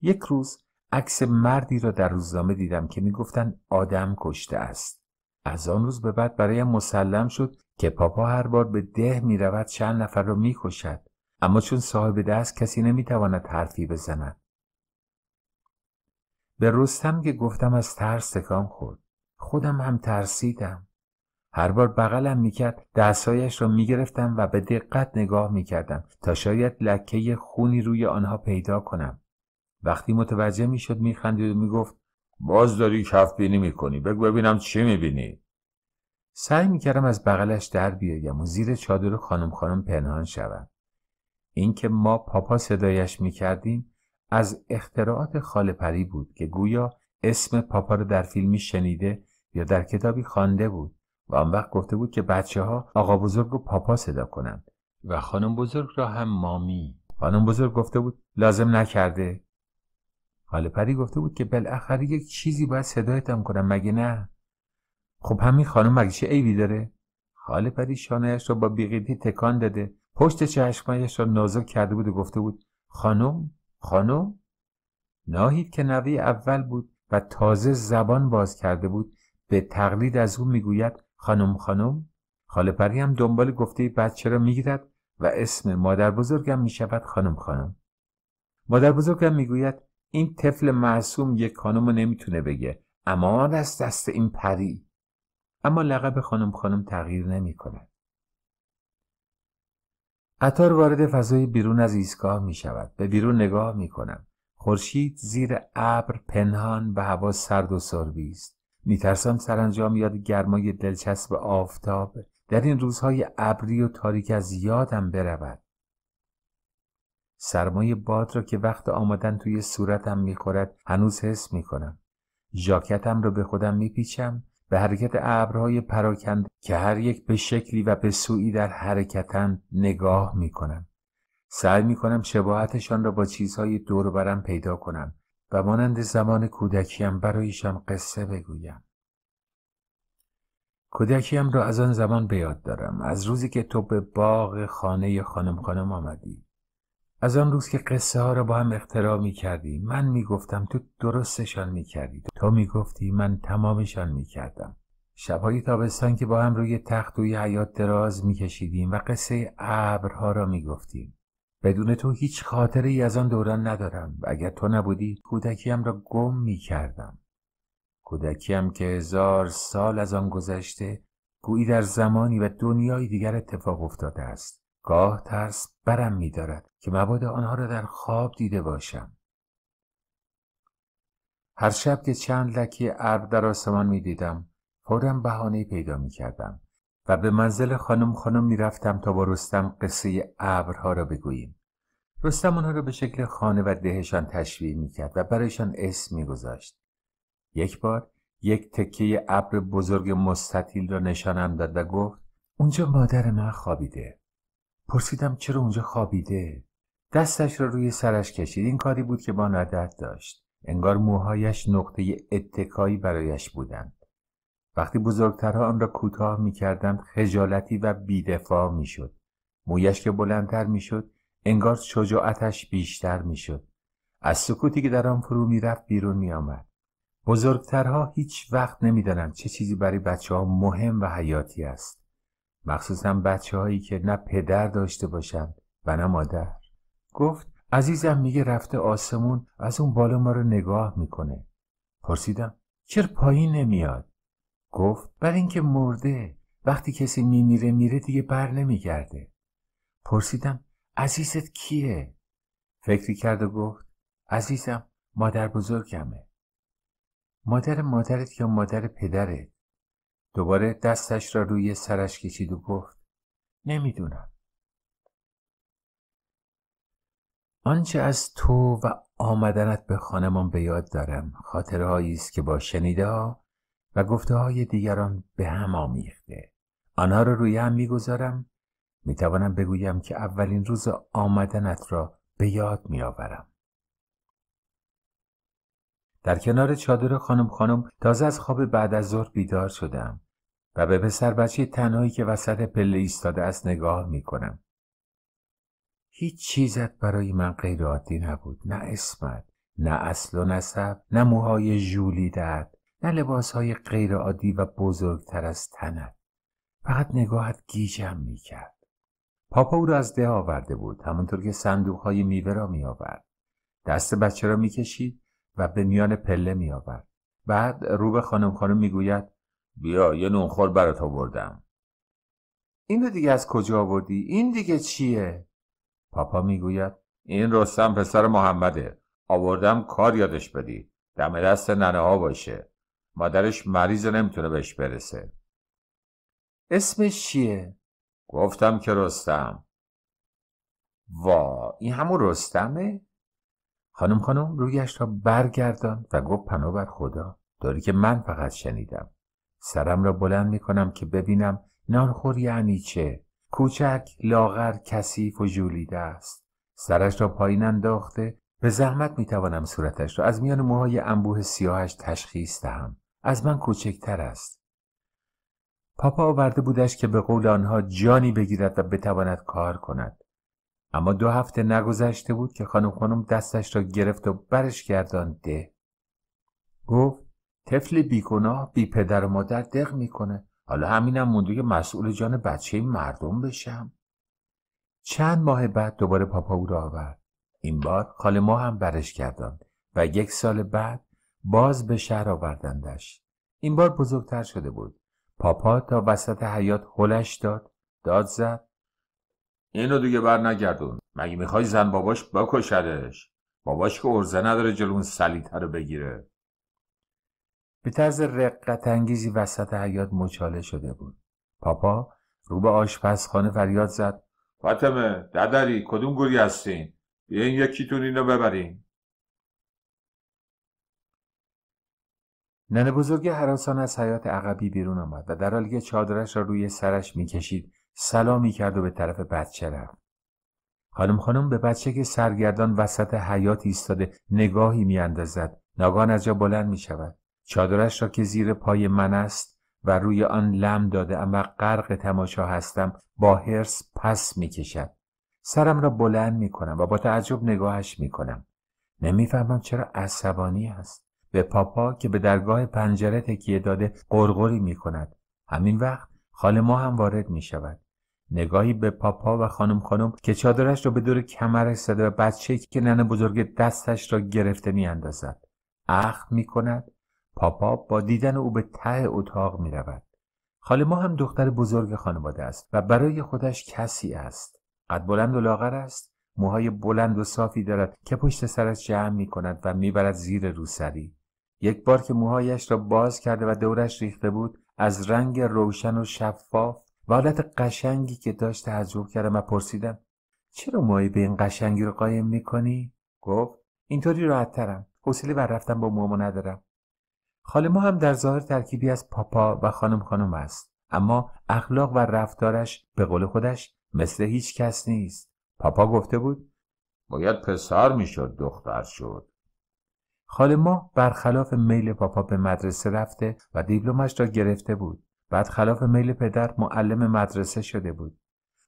یک روز عکس مردی را در روزنامه دیدم که میگفتند آدم کشته است از آن روز به بعد برایم مسلم شد که پاپا هر بار به ده می رود چند نفر را کشد اما چون صاحب دست کسی نمیتواند حرفی بزند به رستم که گفتم از ترس تکان خورد خودم هم ترسیدم هر بار بغلم میکرد دستایش را میگرفتم و به دقت نگاه میکردم تا شاید لکه خونی روی آنها پیدا کنم وقتی متوجه میشد میخندید و میگفت باز داری کف بینی میکنی بگو ببینم چی میبینی سعی میکردم از بغلش در بیایم و زیر چادر خانم خانم پنهان شوم اینکه ما پاپا صدایش میکردیم از اختراعات خاله پری بود که گویا اسم پاپا را در فیلمی شنیده یا در کتابی خوانده بود و آن وقت گفته بود که بچه ها آقا بزرگ رو پاپا صدا کنند و خانم بزرگ را هم مامی خانم بزرگ گفته بود لازم نکرده حال پری گفته بود که بالاخره یک چیزی باید صدایتم کنم مگه نه خب همین خانم مگه چه عیبی داره خاله پری شانهاش را با بیقیدی تکان داده پشت چشمهایش را نازک کرده بود و گفته بود خانم خانم ناهید که نوی اول بود و تازه زبان باز کرده بود به تقلید از او میگوید خانم خانم خاله پری هم دنبال گفته بچه را میگیرد و اسم مادر بزرگم میشود خانم خانم مادر بزرگم میگوید این طفل معصوم یک خانم رو نمیتونه بگه امان از دست این پری اما لقب خانم خانم تغییر نمی کند. قطار وارد فضای بیرون از ایستگاه می شود. به بیرون نگاه می کنم. خورشید زیر ابر پنهان به هوا سرد و سربی میترسم سرانجام یاد گرمای دلچسب آفتاب در این روزهای ابری و تاریک از یادم برود سرمای باد را که وقت آمدن توی صورتم میخورد هنوز حس میکنم ژاکتم را به خودم میپیچم به حرکت ابرهای پراکند که هر یک به شکلی و به سویی در حرکتن نگاه میکنم سعی میکنم شباهتشان را با چیزهای دور برم پیدا کنم و مانند زمان کودکیم برایشان قصه بگویم کودکیم را از آن زمان به یاد دارم از روزی که تو به باغ خانه خانم خانم آمدی از آن روز که قصه ها را با هم اختراع می کردی من می گفتم تو درستشان می کردی تو می گفتی من تمامشان می کردم شبهای تابستان که با هم روی تخت توی حیات دراز می کشیدیم و قصه ابرها را می گفتیم بدون تو هیچ خاطره ای از آن دوران ندارم و اگر تو نبودی کودکیم را گم می کردم کودکیم که هزار سال از آن گذشته گویی در زمانی و دنیای دیگر اتفاق افتاده است گاه ترس برم می دارد که مبادا آنها را در خواب دیده باشم هر شب که چند لکی ابر در آسمان می دیدم فورا بهانه پیدا می کردم و به منزل خانم خانم میرفتم تا با رستم قصه ابرها را بگوییم رستم آنها را به شکل خانه و دهشان می کرد و برایشان اسم میگذاشت یک بار یک تکه ابر بزرگ مستطیل را نشانم داد و گفت اونجا مادر من خوابیده پرسیدم چرا اونجا خوابیده دستش را روی سرش کشید این کاری بود که با ندرد داشت انگار موهایش نقطه اتکایی برایش بودند وقتی بزرگترها آن را کوتاه میکردند خجالتی و بیدفاع میشد مویش که بلندتر میشد انگار شجاعتش بیشتر میشد از سکوتی که در آن فرو میرفت بیرون میآمد بزرگترها هیچ وقت نمیدانند چه چیزی برای بچه ها مهم و حیاتی است مخصوصا بچه هایی که نه پدر داشته باشند و نه مادر گفت عزیزم میگه رفته آسمون از اون بالا ما رو نگاه میکنه پرسیدم چرا پایین نمیاد گفت برای اینکه مرده وقتی کسی میمیره میره دیگه بر نمیگرده پرسیدم عزیزت کیه فکری کرد و گفت عزیزم مادر بزرگمه مادر مادرت یا مادر پدرت دوباره دستش را روی سرش کشید و گفت نمیدونم آنچه از تو و آمدنت به خانمان به یاد دارم خاطرهایی است که با شنیده و گفته های دیگران به هم آمیخته آنها رو روی هم میگذارم میتوانم بگویم که اولین روز آمدنت را به یاد میآورم در کنار چادر خانم خانم تازه از خواب بعد از ظهر بیدار شدم و به پسر بچه تنهایی که وسط پله ایستاده است نگاه می کنم. هیچ چیزت برای من غیر عادی نبود نه اسمت نه اصل و نسب نه موهای ژولیدت نه غیر عادی و بزرگتر از تنت فقط نگاهت گیجم میکرد پاپا او را از ده آورده بود همانطور که های میوه را میآورد دست بچه را میکشید و به میان پله آورد. بعد رو به خانم خانم میگوید بیا یه نونخور برات آوردم این دیگه از کجا آوردی این دیگه چیه پاپا میگوید این رستم پسر محمده آوردم کار یادش بدی دم دست ننه ها باشه مادرش مریض نمیتونه بهش برسه اسمش چیه؟ گفتم که رستم وا این همون رستمه؟ خانم خانم رویش را برگردان و گفت پناه بر خدا داری که من فقط شنیدم سرم را بلند میکنم که ببینم نانخور یعنی چه کوچک لاغر کثیف و جولیده است سرش را پایین انداخته به زحمت میتوانم صورتش را از میان موهای انبوه سیاهش تشخیص دهم از من کوچکتر است پاپا آورده بودش که به قول آنها جانی بگیرد و بتواند کار کند اما دو هفته نگذشته بود که خانم خانم دستش را گرفت و برش گردان ده گفت طفل بیگناه بی پدر و مادر دق میکنه حالا همینم مونده که مسئول جان بچه مردم بشم چند ماه بعد دوباره پاپا او را آورد این بار خاله ما هم برش گرداند و یک سال بعد باز به شهر آوردندش این بار بزرگتر شده بود پاپا تا وسط حیات هلش داد داد زد اینو دیگه بر نگردون مگه میخوای زن باباش بکشدش باباش که ارزه نداره جلون سلیته رو بگیره به طرز رقت انگیزی وسط حیات مچاله شده بود پاپا رو به آشپزخانه فریاد زد فاطمه ددری کدوم گوری هستین بیاین یکیتون اینو ببرین ننه بزرگ حراسان از حیات عقبی بیرون آمد و در حالی که چادرش را روی سرش میکشید سلامی کرد و به طرف بچه رفت خانم خانم به بچه که سرگردان وسط حیات ایستاده نگاهی میاندازد ناگان از جا بلند می شود چادرش را که زیر پای من است و روی آن لم داده اما غرق تماشا هستم با حرس پس می سرم را بلند می کنم و با تعجب نگاهش می کنم. نمیفهمم چرا عصبانی است. به پاپا که به درگاه پنجره تکیه داده قرقری می کند. همین وقت خاله هم وارد می شود. نگاهی به پاپا و خانم خانم که چادرش را به دور کمرش زده و بچه که نن بزرگ دستش را گرفته می اندازد. اخ می کند. پاپا با دیدن او به ته اتاق می رود. خاله ما هم دختر بزرگ خانواده است و برای خودش کسی است. قد بلند و لاغر است موهای بلند و صافی دارد که پشت سرش جمع می کند و میبرد زیر روسری یک بار که موهایش را باز کرده و دورش ریخته بود از رنگ روشن و شفاف و حالت قشنگی که داشت تعجب کردم و پرسیدم چرا موهای به این قشنگی رو قایم میکنی گفت اینطوری ترم حوصله بر رفتن با موامو ندارم خاله ما هم در ظاهر ترکیبی از پاپا و خانم خانم است اما اخلاق و رفتارش به قول خودش مثل هیچ کس نیست پاپا گفته بود باید پسر میشد دختر شد خاله ما برخلاف میل پاپا به مدرسه رفته و دیپلمش را گرفته بود بعد خلاف میل پدر معلم مدرسه شده بود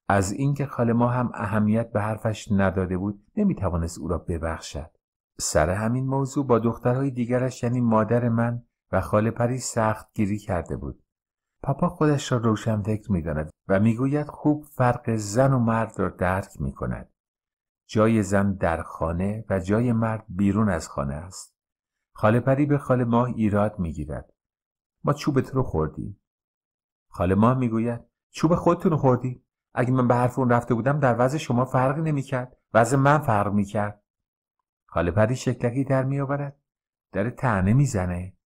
از اینکه خاله ما هم اهمیت به حرفش نداده بود نمیتوانست او را ببخشد سر همین موضوع با دخترهای دیگرش یعنی مادر من و خاله پری سخت گیری کرده بود پاپا خودش را روشن فکر می و میگوید خوب فرق زن و مرد را درک میکند جای زن در خانه و جای مرد بیرون از خانه است خاله پری به خاله ماه ایراد میگیرد ما تو رو خوردی؟ خاله ماه میگوید چوب خودتون خوردی اگه من به حرف اون رفته بودم در وضع شما نمی کرد وضع من فرق کرد خاله پری شکلکی در میآورد داره تنه میزنه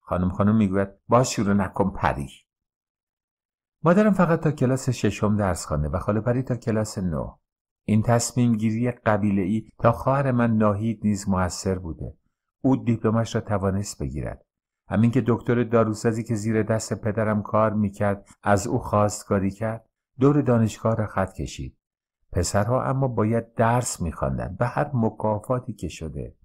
خانم خانم میگوید باز شروع نکن پری مادرم فقط تا کلاس ششم درس خانه و خاله پری تا کلاس نه این تصمیم گیری قبیله ای تا خواهر من ناهید نیز موثر بوده او دیپلمش را توانست بگیرد همین که دکتر داروسازی که زیر دست پدرم کار میکرد از او خواستگاری کرد دور دانشگاه را خط کشید پسرها اما باید درس میخواندند به هر مکافاتی که شده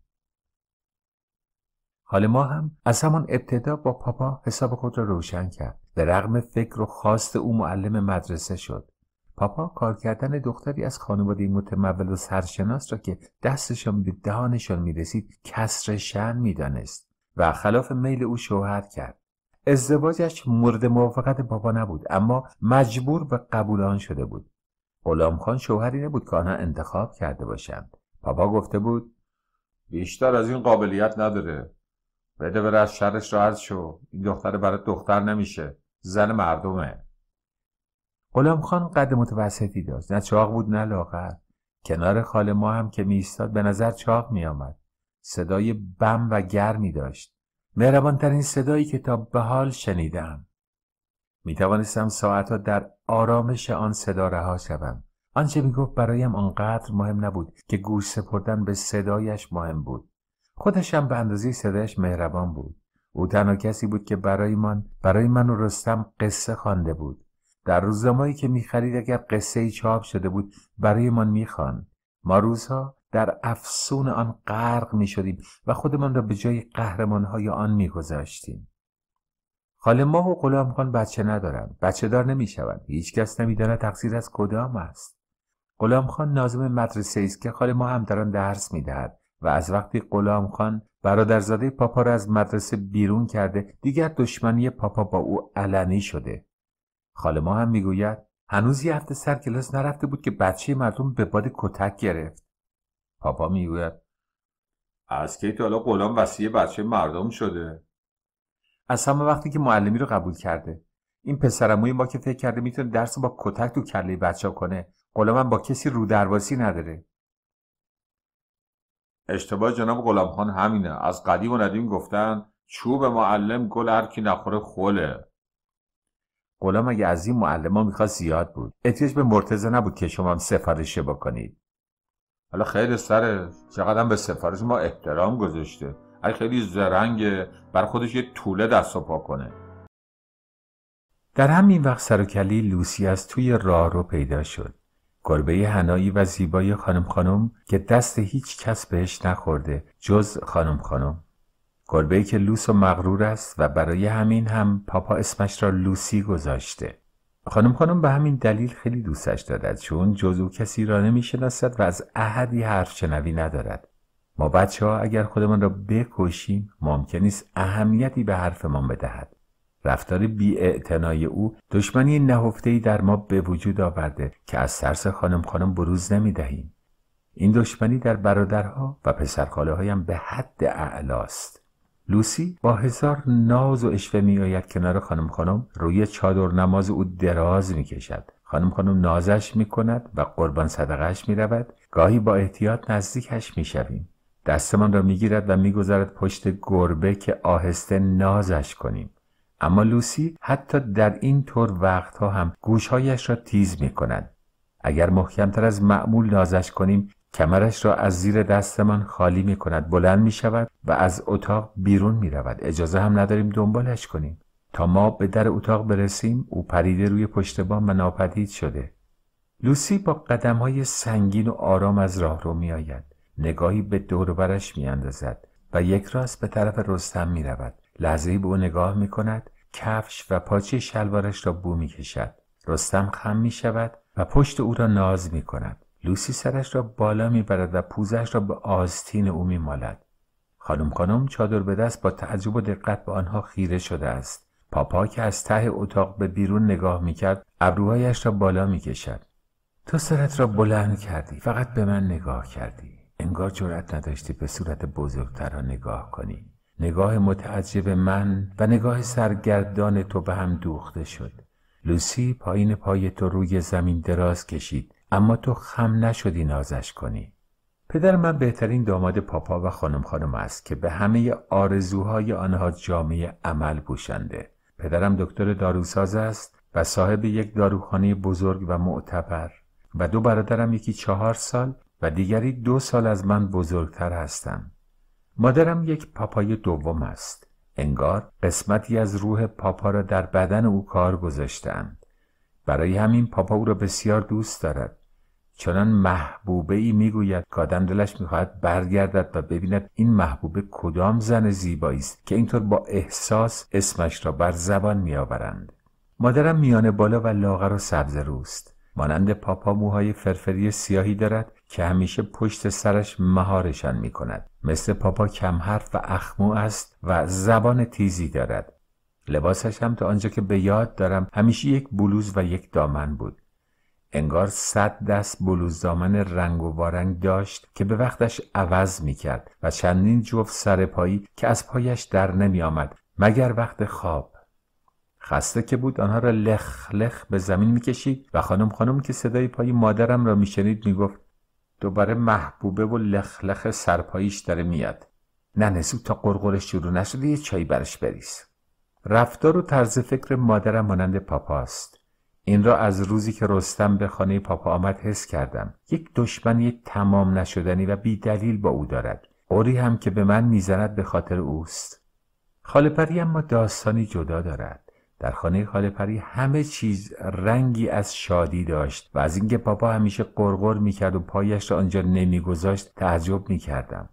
حال ما هم از همان ابتدا با پاپا حساب خود را روشن کرد به رغم فکر و خواست او معلم مدرسه شد پاپا کار کردن دختری از خانواده متمول و سرشناس را که دستشان به دهانشان میرسید کسر شن میدانست و خلاف میل او شوهر کرد ازدواجش مورد موافقت بابا نبود اما مجبور به قبول آن شده بود خان شوهری نبود که آنها انتخاب کرده باشند پاپا گفته بود بیشتر از این قابلیت نداره بده بره از شرش راحت شو این دختر برای دختر نمیشه زن مردمه غلام خان قد متوسطی داشت نه چاق بود نه لاغر کنار خاله ما هم که میستاد به نظر چاق میآمد صدای بم و گرمی داشت مهربانترین صدایی که تا به حال شنیدم می توانستم ساعتها در آرامش آن صدا رها شوم آنچه می گفت برایم آنقدر مهم نبود که گوش سپردن به صدایش مهم بود خودشم به اندازه صدایش مهربان بود او تنها کسی بود که برای من برای من و رستم قصه خوانده بود در روز که میخرید اگر قصه چاپ شده بود برایمان میخوان، ما روزها در افسون آن غرق می و خودمان را به جای های آن میگذاشتیم. خاله ما و غلام خان بچه ندارند بچه دار نمی هیچکس نمیداند تقصیر از کدام است غلام خان نازم مدرسه است که خاله ما هم در آن درس میدهد و از وقتی غلام خان برادرزاده پاپا را از مدرسه بیرون کرده دیگر دشمنی پاپا با او علنی شده خاله ما هم میگوید هنوز یه هفته سر کلاس نرفته بود که بچه مردم به باد کتک گرفت پاپا میگوید از کی تا حالا غلام وسیع بچه مردم شده از همه وقتی که معلمی رو قبول کرده این پسرموی ما که فکر کرده میتونه درس با کتک تو کله بچه ها کنه هم با کسی رو درواسی نداره اشتباه جناب غلام خان همینه از قدیم و ندیم گفتن چوب معلم گل هر کی نخوره خوله غلام اگه از این ها میخواست زیاد بود احتیاج به مرتزه نبود که شما هم سفارشه بکنید حالا خیلی سره چقدر به سفارش ما احترام گذاشته ای خیلی زرنگه بر خودش یه طوله دست و پا کنه در همین وقت سرکلی لوسی از توی راه رو پیدا شد گربه هنایی و زیبای خانم خانم که دست هیچ کس بهش نخورده جز خانم خانم گربه که لوس و مغرور است و برای همین هم پاپا اسمش را لوسی گذاشته خانم خانم به همین دلیل خیلی دوستش دارد چون جزو کسی را نمیشناسد و از احدی حرف شنوی ندارد ما بچه ها اگر خودمان را بکشیم ممکن است اهمیتی به حرفمان بدهد رفتار بی او دشمنی نهفتهی در ما به وجود آورده که از سرس خانم خانم بروز نمی دهیم. این دشمنی در برادرها و پسرخاله هایم به حد اعلاست. لوسی با هزار ناز و عشوه می آید کنار خانم خانم روی چادر نماز او دراز می کشد. خانم خانم نازش می کند و قربان صدقهش می رود. گاهی با احتیاط نزدیکش می شویم. دستمان را می گیرد و می گذارد پشت گربه که آهسته نازش کنیم. اما لوسی حتی در این طور وقتها هم گوشهایش را تیز می کند. اگر محکمتر از معمول نازش کنیم کمرش را از زیر دستمان خالی می کند بلند می شود و از اتاق بیرون می رود اجازه هم نداریم دنبالش کنیم تا ما به در اتاق برسیم او پریده روی پشت بام و ناپدید شده لوسی با قدم های سنگین و آرام از راه رو می آید نگاهی به دور برش می اندازد و یک راست به طرف رستم می رود لحظه به او نگاه می کند کفش و پاچه شلوارش را بو می کشد رستم خم می شود و پشت او را ناز می کند لوسی سرش را بالا میبرد و پوزش را به آستین او میمالد خانم خانم چادر به دست با تعجب و دقت به آنها خیره شده است پاپا که از ته اتاق به بیرون نگاه میکرد ابروهایش را بالا میکشد تو سرت را بلند کردی فقط به من نگاه کردی انگار جرأت نداشتی به صورت بزرگتر را نگاه کنی نگاه متعجب من و نگاه سرگردان تو به هم دوخته شد لوسی پایین پای تو روی زمین دراز کشید اما تو خم نشدی نازش کنی پدر من بهترین داماد پاپا و خانم خانم است که به همه آرزوهای آنها جامعه عمل پوشنده پدرم دکتر داروساز است و صاحب یک داروخانه بزرگ و معتبر و دو برادرم یکی چهار سال و دیگری دو سال از من بزرگتر هستم مادرم یک پاپای دوم است انگار قسمتی از روح پاپا را در بدن او کار گذاشتند برای همین پاپا او را بسیار دوست دارد چنان محبوبه ای میگوید که آدم دلش میخواهد برگردد و ببیند این محبوبه کدام زن زیبایی است که اینطور با احساس اسمش را بر زبان میآورند مادرم میان بالا و لاغر و سبز روست مانند پاپا موهای فرفری سیاهی دارد که همیشه پشت سرش مهارشان می مثل پاپا کم حرف و اخمو است و زبان تیزی دارد. لباسش هم تا آنجا که به یاد دارم همیشه یک بلوز و یک دامن بود انگار صد دست بلوز دامن رنگ و وارنگ داشت که به وقتش عوض می کرد و چندین جفت سر پایی که از پایش در نمی آمد مگر وقت خواب خسته که بود آنها را لخ لخ به زمین میکشید و خانم خانم که صدای پای مادرم را میشنید میگفت دوباره محبوبه و لخ لخ سرپاییش داره میاد نه تا قرقرش شروع نشده یه چایی برش بریز رفتار و طرز فکر مادرم مانند است. این را از روزی که رستم به خانه پاپا آمد حس کردم یک دشمنی تمام نشدنی و بی دلیل با او دارد اوری هم که به من میزند به خاطر اوست خاله پری اما داستانی جدا دارد در خانه خاله پری همه چیز رنگی از شادی داشت و از اینکه پاپا همیشه قرقر میکرد و پایش را آنجا نمیگذاشت تعجب میکردم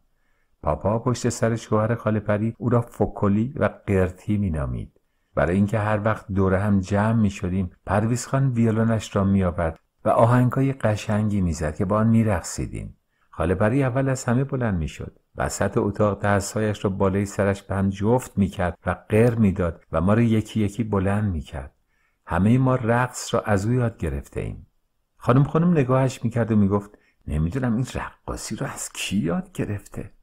پاپا پشت سر شوهر خاله پری او را فکلی و قرتی مینامید برای اینکه هر وقت دوره هم جمع می شدیم پرویز خان ویولونش را می آورد و آهنگای قشنگی زد که با آن رخصیدیم خاله پری اول از همه بلند شد وسط اتاق دستهایش را بالای سرش به هم جفت کرد و می داد و ما را یکی یکی بلند کرد همه ما رقص را از او یاد گرفته ایم خانم خانم نگاهش میکرد و میگفت نمیدونم این رقاصی را از کی یاد گرفته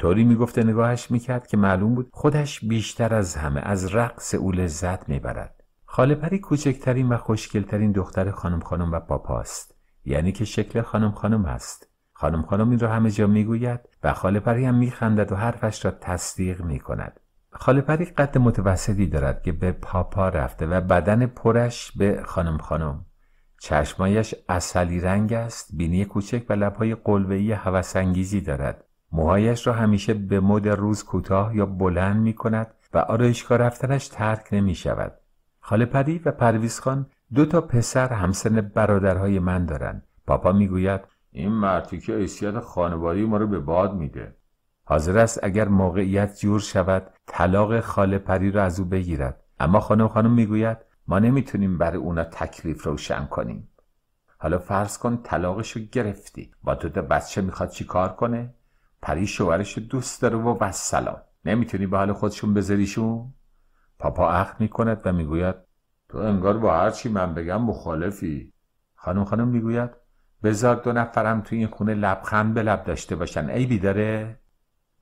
طوری میگفته نگاهش میکرد که معلوم بود خودش بیشتر از همه از رقص او لذت میبرد خاله پری کوچکترین و خوشگلترین دختر خانم خانم و پاپاست یعنی که شکل خانم خانم است خانم خانم این را همه جا میگوید و خاله پری هم میخندد و حرفش را تصدیق میکند خاله پری قد متوسطی دارد که به پاپا رفته و بدن پرش به خانم خانم چشمایش اصلی رنگ است بینی کوچک و لبهای قلوهی هوسانگیزی دارد موهایش را همیشه به مد روز کوتاه یا بلند می کند و آرایشگاه رفتنش ترک نمی شود. خاله پری و پرویز خان دو تا پسر همسن برادرهای من دارند. پاپا می گوید این مرتیکه حیثیت خانواری ما رو به باد میده. حاضر است اگر موقعیت جور شود طلاق خاله پری را از او بگیرد. اما خانم خانم گوید ما نمیتونیم برای اونا تکلیف روشن کنیم. حالا فرض کن طلاقش رو گرفتی با تو بچه میخواد کار کنه؟ پری شوهرش دوست داره و وسلام نمیتونی به حال خودشون بذاریشون پاپا اخ میکند و میگوید تو انگار با هرچی من بگم مخالفی خانم خانم میگوید بذار دو نفرم تو این خونه لبخند به لب داشته باشن عیبی داره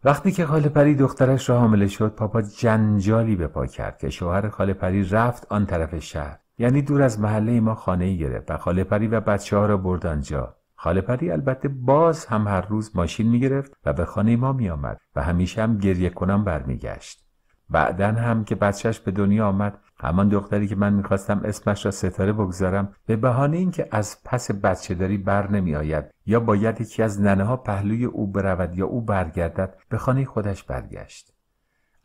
وقتی که خاله پری دخترش را حامله شد پاپا جنجالی به پا کرد که شوهر خاله پری رفت آن طرف شهر یعنی دور از محله ما خانه گرفت و خاله پری و بچه ها را برد آنجا خاله پری البته باز هم هر روز ماشین میگرفت و به خانه ما میآمد و همیشه هم گریه کنم برمیگشت بعدا هم که بچهش به دنیا آمد همان دختری که من میخواستم اسمش را ستاره بگذارم به بهانه اینکه از پس بچه داری بر نمی آید یا باید یکی از ننه ها پهلوی او برود یا او برگردد به خانه خودش برگشت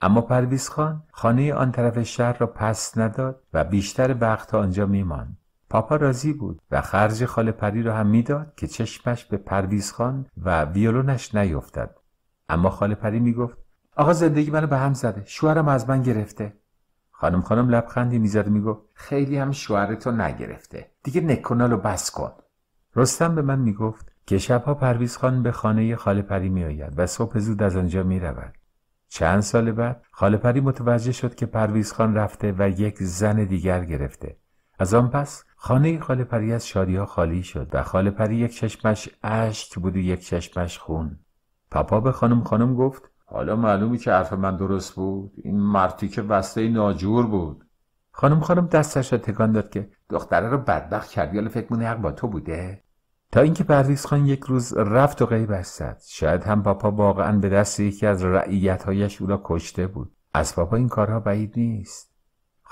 اما پرویز خان خانه آن طرف شهر را پس نداد و بیشتر وقت آنجا میماند پاپا راضی بود و خرج خال پری را هم میداد که چشمش به خان و ویولونش نیفتد اما خاله پری میگفت آقا زندگی منو به هم زده شوهرم از من گرفته خانم خانم لبخندی میزد و میگفت خیلی هم شوهرتو نگرفته دیگه نکنالو بس کن رستم به من میگفت که شبها پرویز خان به خانه خاله پری میآید و صبح زود از آنجا میرود چند سال بعد خاله پری متوجه شد که پرویز خان رفته و یک زن دیگر گرفته از آن پس خانه خاله پری از ها خالی شد و خاله پری یک چشمش اشک بود و یک چشمش خون پاپا به خانم خانم گفت حالا معلومی که حرف من درست بود این مرتی که بسته ناجور بود خانم خانم دستش را تکان داد که دختره رو بدبخت کردی حالا فکر مونه حق با تو بوده تا اینکه پرویز خان یک روز رفت و غیب زد شاید هم پاپا واقعا به دست یکی از رعیتهایش او را کشته بود از پاپا این کارها بعید نیست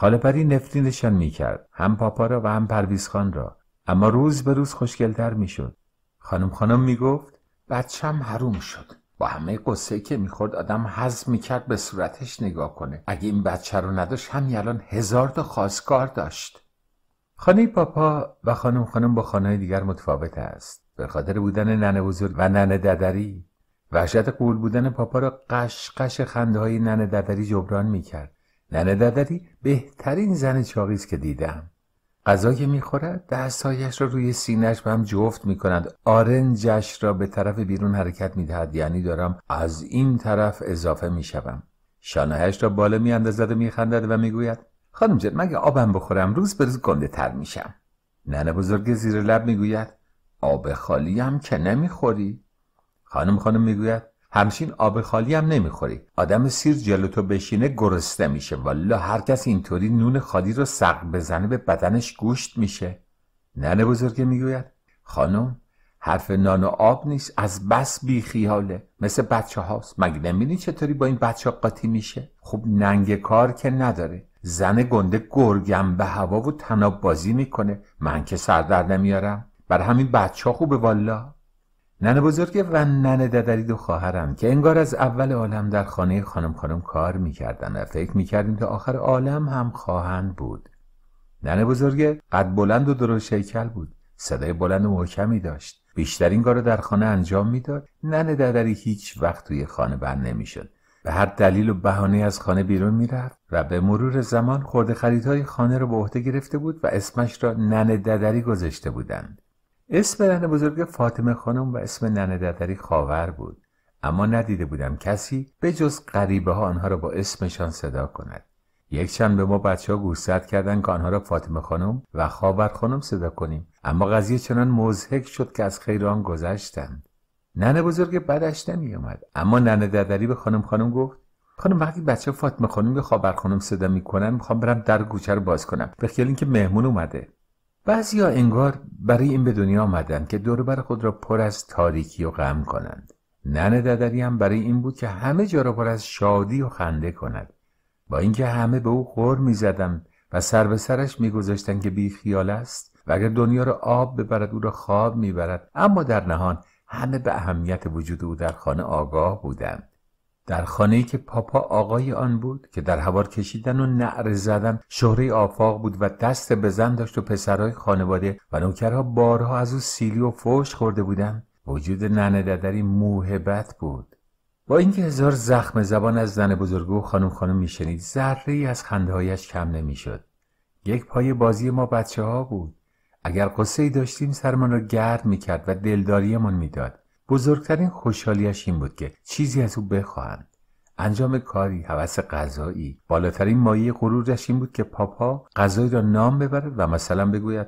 خالپری نفرینشان میکرد هم پاپا را و هم خان را اما روز به روز خوشگلتر میشد خانم خانم میگفت بچم حروم شد با همه قصه که میخورد آدم حزم میکرد به صورتش نگاه کنه اگه این بچه رو نداشت هم الان هزار تا خواستگار داشت خانه پاپا و خانم خانم با خانه دیگر متفاوت است به خاطر بودن ننه بزرگ و ننه ددری وحشت قول بودن پاپا را قشقش خنده های ننه ددری جبران میکرد ننه ددری بهترین زن چاقی که دیدم غذا که میخورد دستهایش را روی سینهش به هم جفت میکنند آرنجش را به طرف بیرون حرکت میدهد یعنی دارم از این طرف اضافه میشوم شانهش را بالا میاندازد و میخندد و میگوید خانم جد مگه آبم بخورم روز به روز گنده تر میشم ننه بزرگ زیر لب میگوید آب خالی هم که نمیخوری خانم خانم میگوید همچین آب خالی هم نمیخوری آدم سیر جلو تو بشینه گرسنه میشه والا هرکس اینطوری نون خالی رو سق بزنه به بدنش گوشت میشه ننه بزرگه میگوید خانم حرف نان و آب نیست از بس بیخیاله مثل بچه هاست مگه نمیدین چطوری با این بچه ها قاطی میشه خب ننگ کار که نداره زن گنده گرگم به هوا و تناب بازی میکنه من که سردر نمیارم بر همین بچه ها خوبه والا ننه بزرگه و ننه ددری دو خواهرم که انگار از اول عالم در خانه خانم خانم کار میکردن و فکر میکردیم تا آخر عالم هم خواهند بود ننه بزرگه قد بلند و درشت شکل بود صدای بلند و محکمی داشت بیشتر این در خانه انجام میداد ننه ددری هیچ وقت توی خانه بند نمیشد به هر دلیل و بهانه از خانه بیرون میرفت و به مرور زمان خورده خریدهای خانه رو به عهده گرفته بود و اسمش را ننه ددری گذاشته بودند اسم ننه بزرگ فاطمه خانم و اسم ننه ددری خاور بود اما ندیده بودم کسی به جز غریبه ها آنها را با اسمشان صدا کند یک چند به ما بچه ها گوستد کردن که آنها را فاطمه خانم و خاور خانم صدا کنیم اما قضیه چنان مزهک شد که از خیر آن گذشتند ننه بزرگ بدش نمی آمد اما ننه ددری به خانم خانم گفت خانم وقتی بچه فاطمه خانم به خاور خانم صدا میکنن میخوام برم در گوچه رو باز کنم به خیال اینکه مهمون اومده ها انگار برای این به دنیا آمدند که دوربر خود را پر از تاریکی و غم کنند ننه ددری هم برای این بود که همه جا را پر از شادی و خنده کند با اینکه همه به او غور میزدند و سر به سرش میگذاشتند که بی است و اگر دنیا را آب ببرد او را خواب میبرد اما در نهان همه به اهمیت وجود او در خانه آگاه بودند در ای که پاپا آقای آن بود که در هوار کشیدن و نعر زدن شهره آفاق بود و دست زن داشت و پسرهای خانواده و نوکرها بارها از او سیلی و فوش خورده بودند وجود ننه ددری موهبت بود با اینکه هزار زخم زبان از زن بزرگو و خانم خانم میشنید ذره ای از خندههایش کم نمیشد یک پای بازی ما بچه ها بود اگر قصه ای داشتیم سرمان را گرد میکرد و دلداریمان میداد بزرگترین خوشحالیش این بود که چیزی از او بخواهند انجام کاری حوس غذایی بالاترین مایه غرورش این بود که پاپا غذایی را نام ببرد و مثلا بگوید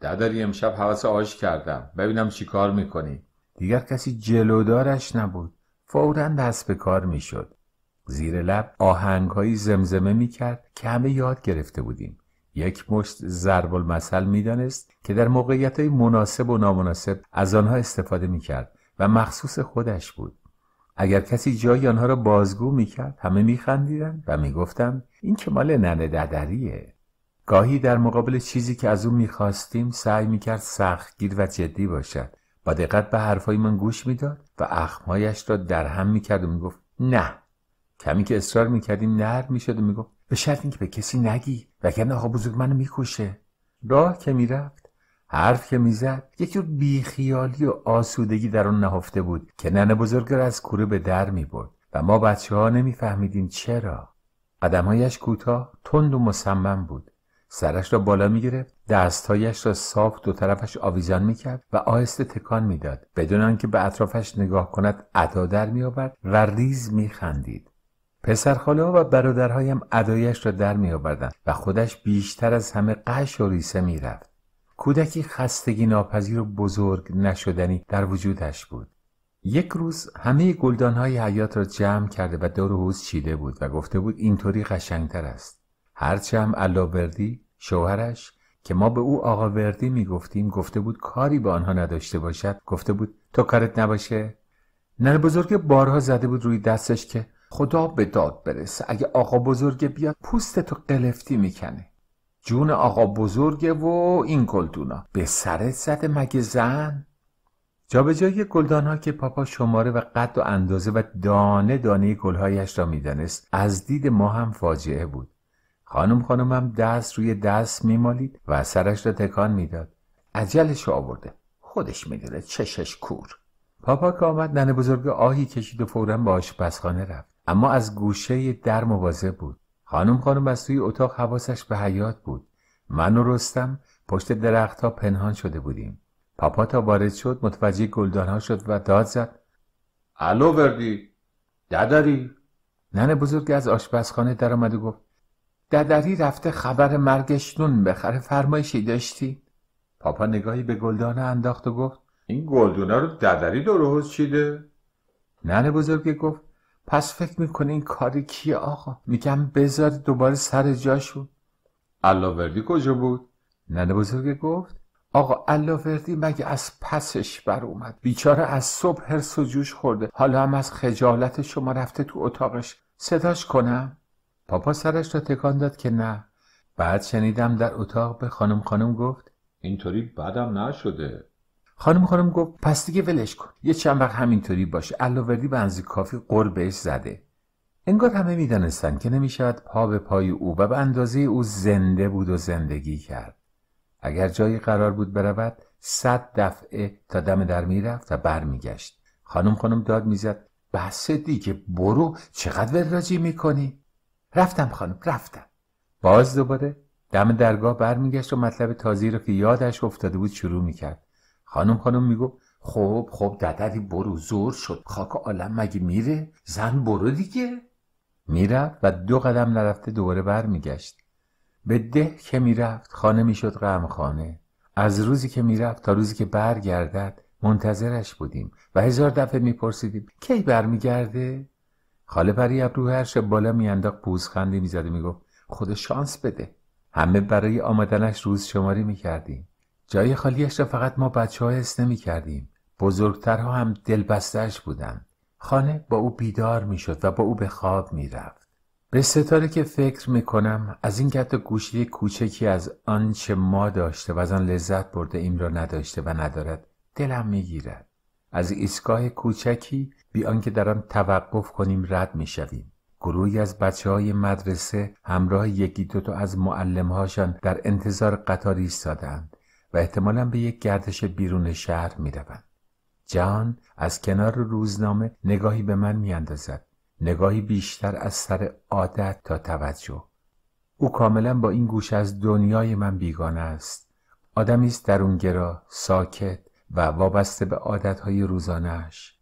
دادری امشب هوس آش کردم ببینم چی کار میکنی دیگر کسی جلودارش نبود فورا دست به کار میشد زیر لب آهنگهایی زمزمه میکرد که همه یاد گرفته بودیم یک مشت ضرب المثل میدانست که در موقعیت های مناسب و نامناسب از آنها استفاده میکرد و مخصوص خودش بود اگر کسی جای آنها را بازگو میکرد همه میخندیدند و میگفتند این که مال ننه ددریه گاهی در مقابل چیزی که از او میخواستیم سعی میکرد سختگیر و جدی باشد با دقت به حرفهایمان من گوش میداد و اخمهایش را در هم میکرد و میگفت نه کمی که اصرار میکردیم نرم میشد و میگفت به شرط اینکه به کسی نگی وگرنه آقا بزرگ منو میکشه راه که میرفت حرف که میزد یکی بیخیالی و آسودگی در آن نهفته بود که ننه بزرگ را از کوره به در می برد و ما بچه ها نمیفهمیدیم چرا قدمهایش کوتاه تند و مصمم بود سرش را بالا گرفت، دستهایش را صاف دو طرفش آویزان کرد و آهسته تکان میداد بدون آنکه به اطرافش نگاه کند ادا در میآورد و ریز میخندید پسرخاله و برادرهایم ادایش را در میآوردند و خودش بیشتر از همه قش و ریسه میرفت کودکی خستگی ناپذیر و بزرگ نشدنی در وجودش بود یک روز همه گلدان های حیات را جمع کرده و دور حوز چیده بود و گفته بود اینطوری قشنگتر است هرچه هم بردی شوهرش که ما به او آقا وردی می گفتیم گفته بود کاری به آنها نداشته باشد گفته بود تو کارت نباشه نر بزرگ بارها زده بود روی دستش که خدا به داد برسه اگه آقا بزرگ بیاد پوست تو قلفتی میکنه جون آقا بزرگه و این گلدونا به سرت زده مگه زن؟ جا به جای گلدان ها که پاپا شماره و قد و اندازه و دانه دانه گلهایش را میدانست از دید ما هم فاجعه بود خانم خانمم دست روی دست میمالید و سرش را تکان میداد عجلش آورده خودش میدونه چشش کور پاپا که آمد ننه بزرگ آهی کشید و فورا به آشپزخانه رفت اما از گوشه در مواظب بود خانم خانم از توی اتاق حواسش به حیات بود من و رستم پشت ها پنهان شده بودیم پاپا تا وارد شد متوجه ها شد و داد زد الو وردی ددری ننه بزرگ از آشپزخانه در آمد و گفت ددری رفته خبر مرگش نون بخره فرمایشی داشتی پاپا نگاهی به گلدان انداخت و گفت این گلدونه رو ددری درست چیده ننه بزرگ گفت پس فکر میکنه این کاری کیه آقا میگم بذار دوباره سر جاشو علاوردی کجا بود ننه بزرگ گفت آقا علاوردی مگه از پسش بر اومد بیچاره از صبح هرس و جوش خورده حالا هم از خجالت شما رفته تو اتاقش صداش کنم پاپا سرش را تکان داد که نه بعد شنیدم در اتاق به خانم خانم گفت اینطوری بدم نشده خانم خانم گفت پس دیگه ولش کن یه چند وقت همینطوری باشه علاوردی به انزی کافی قر زده انگار همه میدانستند که نمیشود پا به پای او و به اندازه او زنده بود و زندگی کرد اگر جایی قرار بود برود صد دفعه تا دم در میرفت و برمیگشت خانم خانم داد میزد بس دیگه برو چقدر می میکنی رفتم خانم رفتم باز دوباره دم درگاه برمیگشت و مطلب تازی را که یادش افتاده بود شروع میکرد خانم خانم میگو خب خب ددری برو زور شد خاک عالم مگه میره زن برو دیگه میرفت و دو قدم نرفته دوباره میگشت به ده که میرفت خانه میشد خانه از روزی که میرفت تا روزی که برگردد منتظرش بودیم و هزار دفعه میپرسیدیم کی برمیگرده خاله پری ابرو هر شب بالا میانداخت پوزخندی میزد و میگفت خود شانس بده همه برای آمدنش روز شماری میکردیم جای خالیش را فقط ما بچه های حس نمی کردیم. بزرگترها هم دلبستش بودند. خانه با او بیدار می شد و با او به خواب می رفت. به ستاره که فکر می کنم از این حتی گوشی کوچکی از آنچه ما داشته و از آن لذت برده ایم را نداشته و ندارد دلم می گیرد. از ایستگاه کوچکی بی آنکه در آن توقف کنیم رد می گروهی از بچه های مدرسه همراه یکی دوتا از معلمهاشان در انتظار قطار ایستادند. و احتمالا به یک گردش بیرون شهر می روند. جان از کنار روزنامه نگاهی به من می اندازد. نگاهی بیشتر از سر عادت تا توجه. او کاملا با این گوش از دنیای من بیگانه است. آدمی است درونگرا، ساکت و وابسته به عادتهای روزانهش.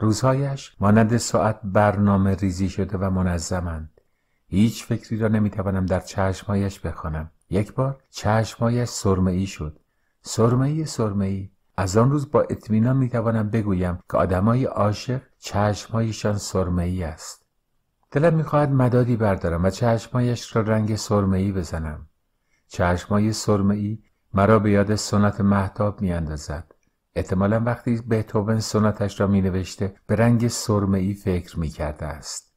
روزهایش مانند ساعت برنامه ریزی شده و منظمند. هیچ فکری را نمیتوانم در چشمهایش بخوانم. یک بار چشمهایش سرمه ای شد. سرمه سرمه از آن روز با اطمینان میتوانم بگویم که آدمای عاشق چشمهایشان سرمه ای است دلم میخواهد مدادی بردارم و چشمهایش را رنگ سرمه ای بزنم چشمهای سرمه ای مرا به یاد سنت محتاب اندازد. احتمالا وقتی بهتوون سنتش را می نوشته به رنگ سرمه ای فکر می کرده است.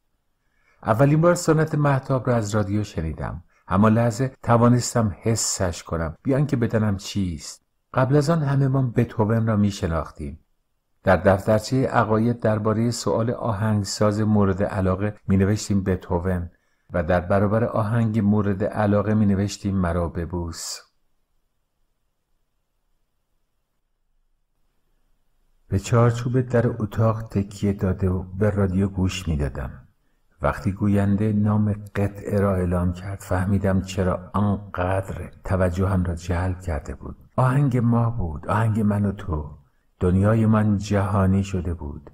اولین بار سنت محتاب را از رادیو شنیدم. اما لحظه توانستم حسش کنم بیان که بدانم چیست قبل از آن همهمان بتوون را می شناختیم در دفترچه عقاید درباره سؤال آهنگساز مورد علاقه می نوشتیم بتوون و در برابر آهنگ مورد علاقه می نوشتیم مرا ببوس به چارچوب در اتاق تکیه داده و به رادیو گوش می دادم. وقتی گوینده نام قطعه را اعلام کرد فهمیدم چرا آنقدر توجهم را جلب کرده بود آهنگ ما بود آهنگ من و تو دنیای من جهانی شده بود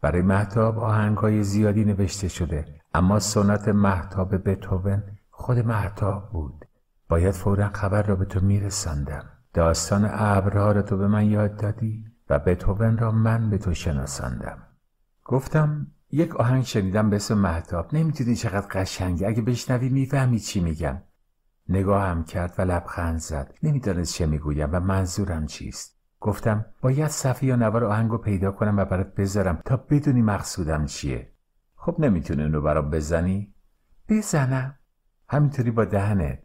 برای محتاب آهنگ های زیادی نوشته شده اما سنت محتاب بتوون خود محتاب بود باید فورا خبر را به تو میرساندم داستان ابرها را تو به من یاد دادی و بتوون را من به تو شناساندم گفتم یک آهنگ شنیدم به اسم مهتاب نمیدونی چقدر قشنگه اگه بشنوی میفهمی چی میگم نگاهم کرد و لبخند زد نمیدانست چه میگویم و منظورم چیست گفتم باید صفحه یا نوار آهنگ پیدا کنم و برات بذارم تا بدونی مقصودم چیه خب نمیتونی اونو برام بزنی بزنم همینطوری با دهنت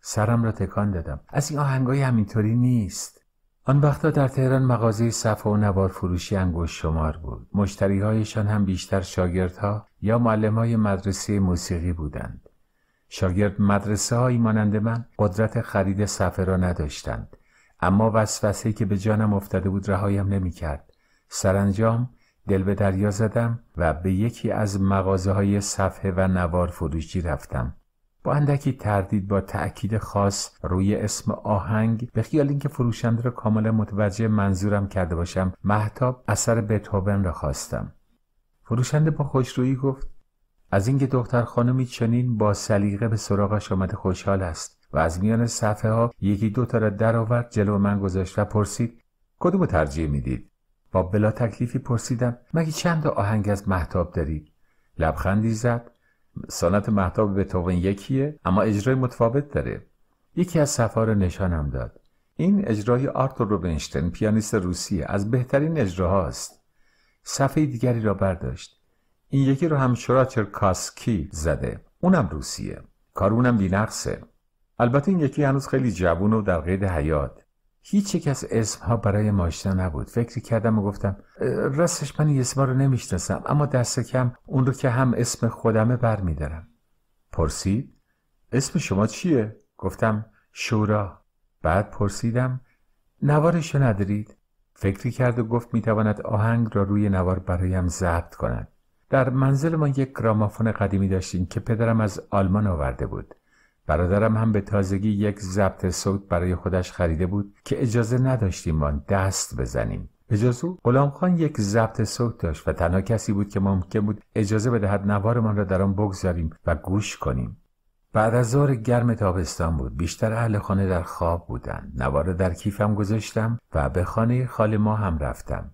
سرم را تکان دادم از این آهنگای همینطوری نیست آن وقتا در تهران مغازه صفحه و نوار فروشی انگوش شمار بود. هایشان هم بیشتر شاگردها یا معلم های مدرسه موسیقی بودند. شاگرد مدرسه هایی مانند من قدرت خرید صفحه را نداشتند. اما وسوسه که به جانم افتاده بود رهایم نمیکرد. سرانجام دل به دریا زدم و به یکی از مغازه های صفحه و نوار فروشی رفتم. با اندکی تردید با تأکید خاص روی اسم آهنگ به خیال اینکه فروشنده را کاملا متوجه منظورم کرده باشم محتاب اثر بتهون را خواستم فروشنده با خوشرویی گفت از اینکه دختر خانمی چنین با سلیقه به سراغش آمده خوشحال است و از میان صفحه ها یکی دو تا را درآورد جلو من گذاشت و پرسید کدوم ترجیح میدید با بلا تکلیفی پرسیدم مگه چند آهنگ از محتاب دارید؟ لبخندی زد سانت محتاب بتوون یکیه اما اجرای متفاوت داره یکی از صفحه رو نشانم داد این اجرای آرتور روبنشتن پیانیست روسیه از بهترین اجراهاست صفحه دیگری را برداشت این یکی رو هم کاسکی زده اونم روسیه کارونم بی نقصه البته این یکی هنوز خیلی جوون و در قید حیات هیچ یک از ها برای ماشنا نبود فکری کردم و گفتم راستش من این ها رو نمیشناسم اما دست کم اون رو که هم اسم خودمه برمیدارم پرسید اسم شما چیه گفتم شورا بعد پرسیدم نوارش ندارید فکری کرد و گفت میتواند آهنگ را روی نوار برایم ضبط کند در منزل ما یک گرامافون قدیمی داشتیم که پدرم از آلمان آورده بود برادرم هم به تازگی یک ضبط صوت برای خودش خریده بود که اجازه نداشتیم آن دست بزنیم به جز او غلامخان یک ضبط صوت داشت و تنها کسی بود که ممکن بود اجازه بدهد نوارمان را در آن بگذاریم و گوش کنیم بعد از ظهر گرم تابستان بود بیشتر اهل خانه در خواب بودند نوار در کیفم گذاشتم و به خانه خال ما هم رفتم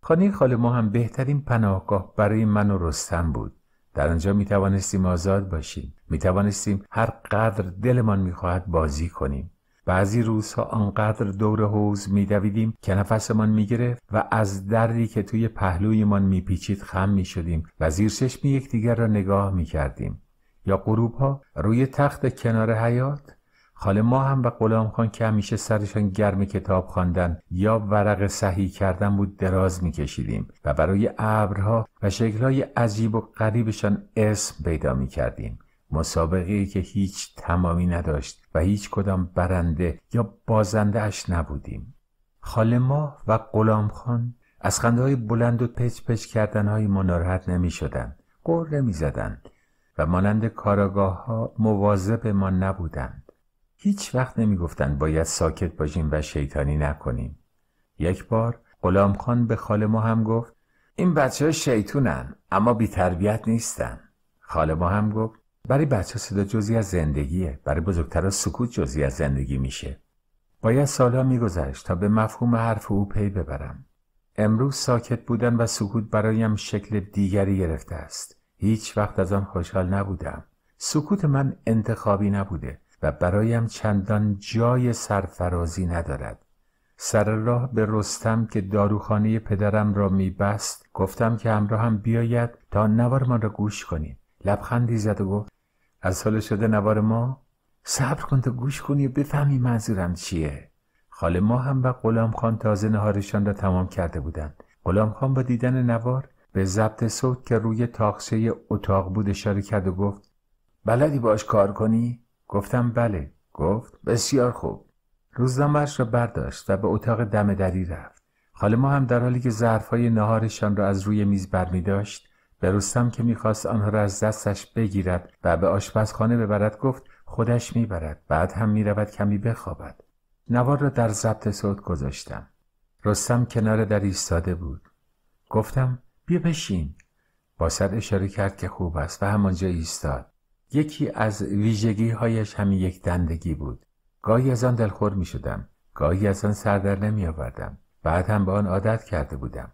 خانه خال ما هم بهترین پناهگاه برای من و رستم بود در آنجا می توانستیم آزاد باشیم می توانستیم هر قدر دلمان میخواهد بازی کنیم بعضی روزها آنقدر دور حوز میدویدیم که نفسمان میگرفت و از دردی که توی پهلویمان میپیچید خم می شدیم و زیر چشم یکدیگر را نگاه می کردیم یا ها روی تخت کنار حیات حال ما هم و غلام خان که همیشه سرشان گرم کتاب خواندن یا ورق صحیح کردن بود دراز میکشیدیم و برای ابرها و شکلهای عجیب و غریبشان اسم پیدا میکردیم مسابقه که هیچ تمامی نداشت و هیچ کدام برنده یا بازنده اش نبودیم خال ما و غلام خان از خنده های بلند و پچ پچ کردن های ما ناراحت نمی شدن گره زدن و مانند کاراگاه ها مواظب ما نبودند هیچ وقت نمیگفتند باید ساکت باشیم و شیطانی نکنیم. یک بار غلام خان به خاله ما هم گفت این بچه ها شیطونن اما بی تربیت نیستن. خاله ما هم گفت برای بچه صدا جزی از زندگیه برای بزرگترها سکوت جزی از زندگی میشه. باید سالها میگذشت تا به مفهوم حرف او پی ببرم. امروز ساکت بودن و سکوت برایم شکل دیگری گرفته است. هیچ وقت از آن خوشحال نبودم. سکوت من انتخابی نبوده و برایم چندان جای سرفرازی ندارد سر راه به رستم که داروخانه پدرم را میبست گفتم که هم بیاید تا نوار ما را گوش کنیم لبخندی زد و گفت از حال شده نوار ما صبر کن تا گوش کنی و بفهمی منظورم چیه خاله ما هم و غلام خان تازه نهارشان را تمام کرده بودند غلام خان با دیدن نوار به ضبط صوت که روی تاخشه اتاق بود اشاره کرد و گفت بلدی باش کار کنی گفتم بله گفت بسیار خوب روزنامهاش را برداشت و به اتاق دم دری رفت خاله ما هم در حالی که ظرفهای نهارشان را از روی میز برمیداشت به رستم که میخواست آنها را از دستش بگیرد و به آشپزخانه ببرد گفت خودش میبرد بعد هم میرود کمی بخوابد نوار را در ضبط صوت گذاشتم رستم کنار در ایستاده بود گفتم بیا بشین سر اشاره کرد که خوب است و همانجا ایستاد یکی از ویژگی هایش همین یک دندگی بود گاهی از آن دلخور می شدم گاهی از آن سردر نمی آوردم بعد هم به آن عادت کرده بودم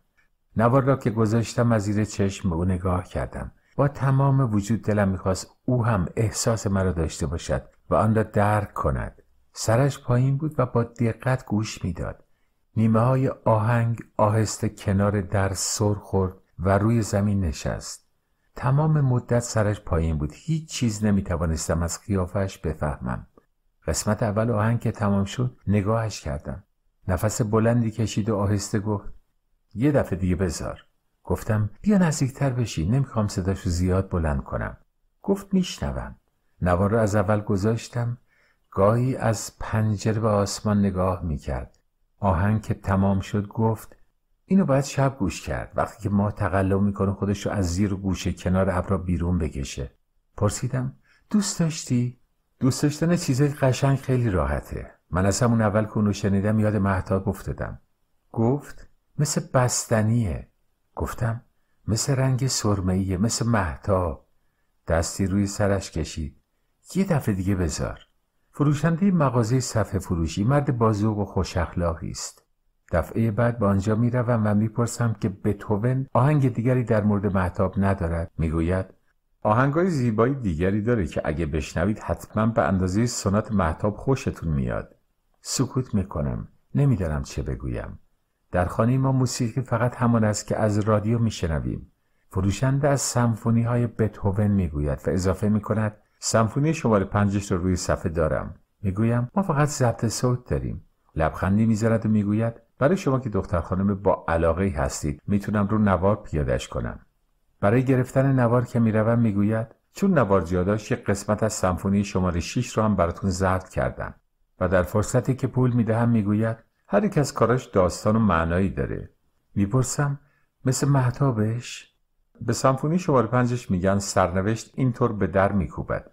نوار را که گذاشتم از زیر چشم به او نگاه کردم با تمام وجود دلم میخواست او هم احساس مرا داشته باشد و آن را درک کند سرش پایین بود و با دقت گوش میداد نیمه های آهنگ آهسته کنار در سر خورد و روی زمین نشست تمام مدت سرش پایین بود هیچ چیز نمیتوانستم از قیافش بفهمم قسمت اول آهنگ که تمام شد نگاهش کردم نفس بلندی کشید و آهسته گفت یه دفعه دیگه بذار گفتم بیا نزدیکتر بشی نمیخوام صداش رو زیاد بلند کنم گفت میشنوم نوار رو از اول گذاشتم گاهی از پنجره به آسمان نگاه میکرد آهنگ که تمام شد گفت اینو باید شب گوش کرد وقتی که ما تقلا میکنه خودش رو از زیر گوشه کنار ابرا بیرون بکشه پرسیدم دوست داشتی دوست داشتن چیزای قشنگ خیلی راحته من از همون اول که اونو شنیدم یاد مهتاب افتادم گفت مثل بستنیه گفتم مثل رنگ سرمهیه مثل مهتاب دستی روی سرش کشید یه دفعه دیگه بذار فروشنده مغازه صفحه فروشی مرد بازوق و خوش است دفعه بعد به آنجا میروم و میپرسم که بتوون آهنگ دیگری در مورد محتاب ندارد میگوید های زیبایی دیگری داره که اگه بشنوید حتما به اندازه سنت محتاب خوشتون میاد سکوت میکنم نمیدانم چه بگویم در خانه ما موسیقی فقط همان است که از رادیو میشنویم فروشنده از سمفونی های می میگوید و اضافه میکند سمفونی شماره پنجش رو روی صفحه دارم میگویم ما فقط ضبط صوت داریم لبخندی میزند و میگوید برای شما که دختر خانم با علاقه هستید میتونم رو نوار پیادش کنم برای گرفتن نوار که میروم میگوید چون نوار جاداش یک قسمت از سمفونی شماره 6 رو هم براتون ضبط کردم و در فرصتی که پول میدهم میگوید هر یک از کاراش داستان و معنایی داره میپرسم مثل محتابش به سمفونی شماره پنجش میگن سرنوشت اینطور به در میکوبد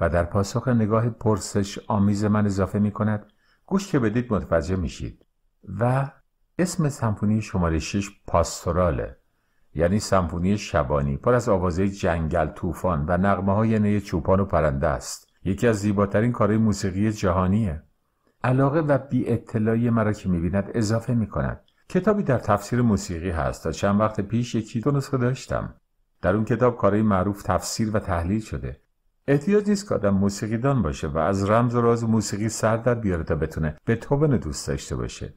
و در پاسخ نگاه پرسش آمیز من اضافه میکند گوش که بدید متوجه میشید و اسم سمفونی شماره 6 پاستوراله یعنی سمفونی شبانی پر از آوازه جنگل طوفان و نغمه های نی چوپان و پرنده است یکی از زیباترین کارهای موسیقی جهانیه علاقه و بی اطلاعی مرا که میبیند اضافه میکند کتابی در تفسیر موسیقی هست تا چند وقت پیش یکی دو نسخه داشتم در اون کتاب کارهای معروف تفسیر و تحلیل شده احتیاج نیست که آدم موسیقیدان باشه و از رمز و راز موسیقی سر در بیاره تا بتونه به تو دوست داشته باشه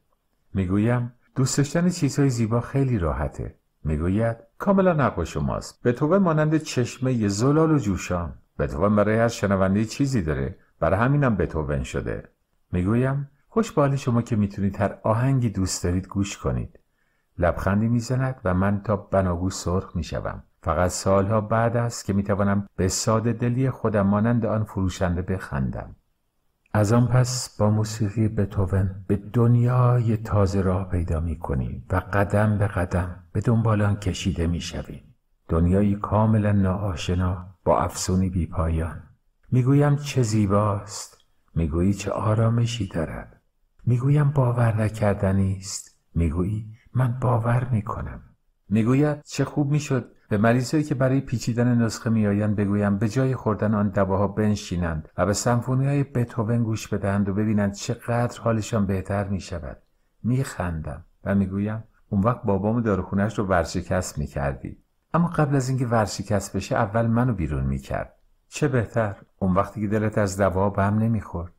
میگویم دوست داشتن چیزهای زیبا خیلی راحته میگوید کاملا حق شماست به تو مانند چشمه زلال و جوشان به تو برای هر شنونده چیزی داره برای همینم به تو شده میگویم خوش به شما که میتونید هر آهنگی دوست دارید گوش کنید لبخندی میزند و من تا بناگو سرخ میشوم فقط سالها بعد است که میتوانم به ساده دلی خودم مانند آن فروشنده بخندم از آن پس با موسیقی بتوون به دنیای تازه راه پیدا می و قدم به قدم به دنبال آن کشیده می شوی. دنیایی کاملا ناآشنا با افسونی بی پایان. میگویم چه زیباست گویی چه آرامشی دارد گویم باور نکردنی است میگویی من باور می میگوید چه خوب شد؟ به مریضایی که برای پیچیدن نسخه میآیند بگویم به جای خوردن آن دواها بنشینند و به سمفونی های بتوون گوش بدهند و ببینند چقدر حالشان بهتر می شود میخندم و میگویم اون وقت بابام داروخونهش رو ورشکست کردی اما قبل از اینکه ورشکست بشه اول منو بیرون میکرد چه بهتر اون وقتی که دلت از دواها به هم نمیخورد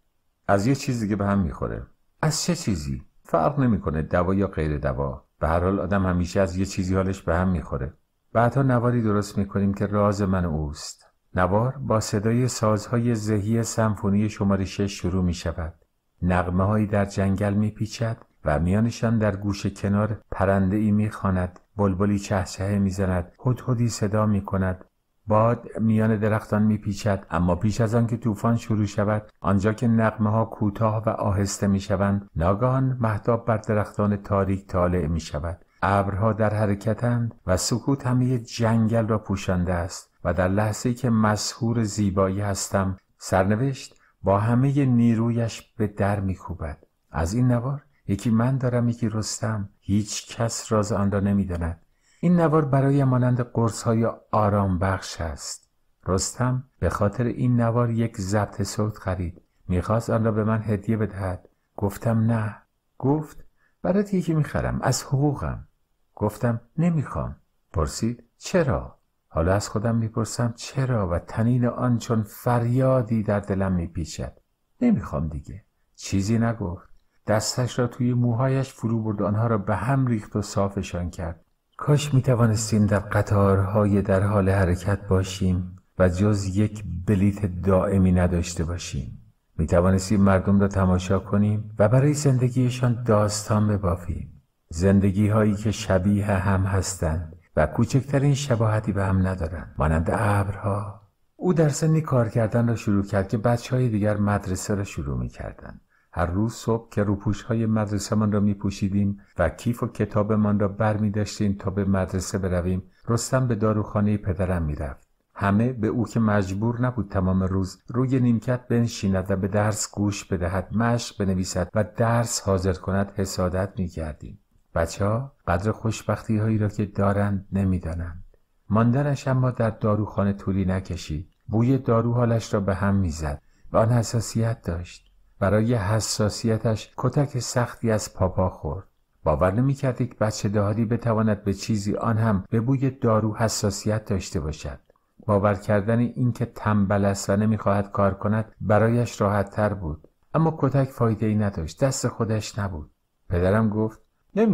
از یه چیزی که به هم میخوره از چه چیزی فرق نمیکنه دوا یا غیر دوا به هر حال آدم همیشه از یه چیزی حالش به هم میخوره بعدها نواری درست میکنیم که راز من اوست نوار با صدای سازهای ذهی سمفونی شماره شش شروع می شود نقمه هایی در جنگل می پیچد و میانشان در گوش کنار پرنده ای می خاند بلبلی چهچهه می زند هدهدی صدا می کند باد میان درختان میپیچد اما پیش از آن که طوفان شروع شود آنجا که نقمه ها کوتاه و آهسته شوند ناگان محتاب بر درختان تاریک طالع می شود ابرها در حرکتند و سکوت همه جنگل را پوشانده است و در لحظه که مسهور زیبایی هستم سرنوشت با همه نیرویش به در میکوبد از این نوار یکی من دارم یکی رستم هیچ کس راز آن را نمیداند این نوار برای مانند قرص های آرام بخش است رستم به خاطر این نوار یک ضبط صوت خرید میخواست آن را به من هدیه بدهد گفتم نه گفت برات یکی میخرم از حقوقم گفتم نمیخوام پرسید چرا حالا از خودم میپرسم چرا و تنین آن چون فریادی در دلم میپیچد نمیخوام دیگه چیزی نگفت دستش را توی موهایش فرو برد آنها را به هم ریخت و صافشان کرد کاش میتوانستیم در قطارهای در حال حرکت باشیم و جز یک بلیت دائمی نداشته باشیم میتوانستیم مردم را تماشا کنیم و برای زندگیشان داستان ببافیم زندگی هایی که شبیه هم هستند و کوچکترین شباهتی به هم ندارند مانند ابرها او در سنی کار کردن را شروع کرد که بچه های دیگر مدرسه را شروع می کردن. هر روز صبح که روپوش های مدرسه من را می پوشیدیم و کیف و کتابمان را بر می داشتیم تا به مدرسه برویم رستم به داروخانه پدرم می رفت. همه به او که مجبور نبود تمام روز روی نیمکت بنشیند و به درس گوش بدهد مشق بنویسد و درس حاضر کند حسادت می کردیم. بچه ها قدر خوشبختی هایی را که دارند نمیدانند. ماندنش اما در داروخانه طولی نکشید. بوی دارو حالش را به هم میزد و آن حساسیت داشت. برای حساسیتش کتک سختی از پاپا خورد. باور نمیکرد یک بچه دهادی بتواند به چیزی آن هم به بوی دارو حساسیت داشته باشد. باور کردن اینکه تنبل است و نمیخواهد کار کند برایش راحت تر بود اما کتک فایده ای نداشت دست خودش نبود پدرم گفت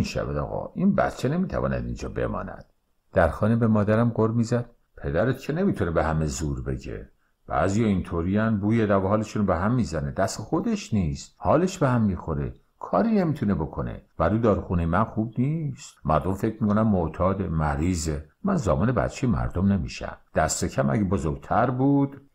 شود آقا این بچه نمیتواند اینجا بماند در خانه به مادرم گر میزد پدرت که نمیتونه به همه زور بگه بعضی اینطوریان بوی دو حالشون به هم میزنه دست خودش نیست حالش به هم میخوره کاری نمیتونه بکنه ولی دارخونه من خوب نیست مردم فکر میکنم معتاد مریضه من زمان بچه مردم نمیشم دست کم اگه بزرگتر بود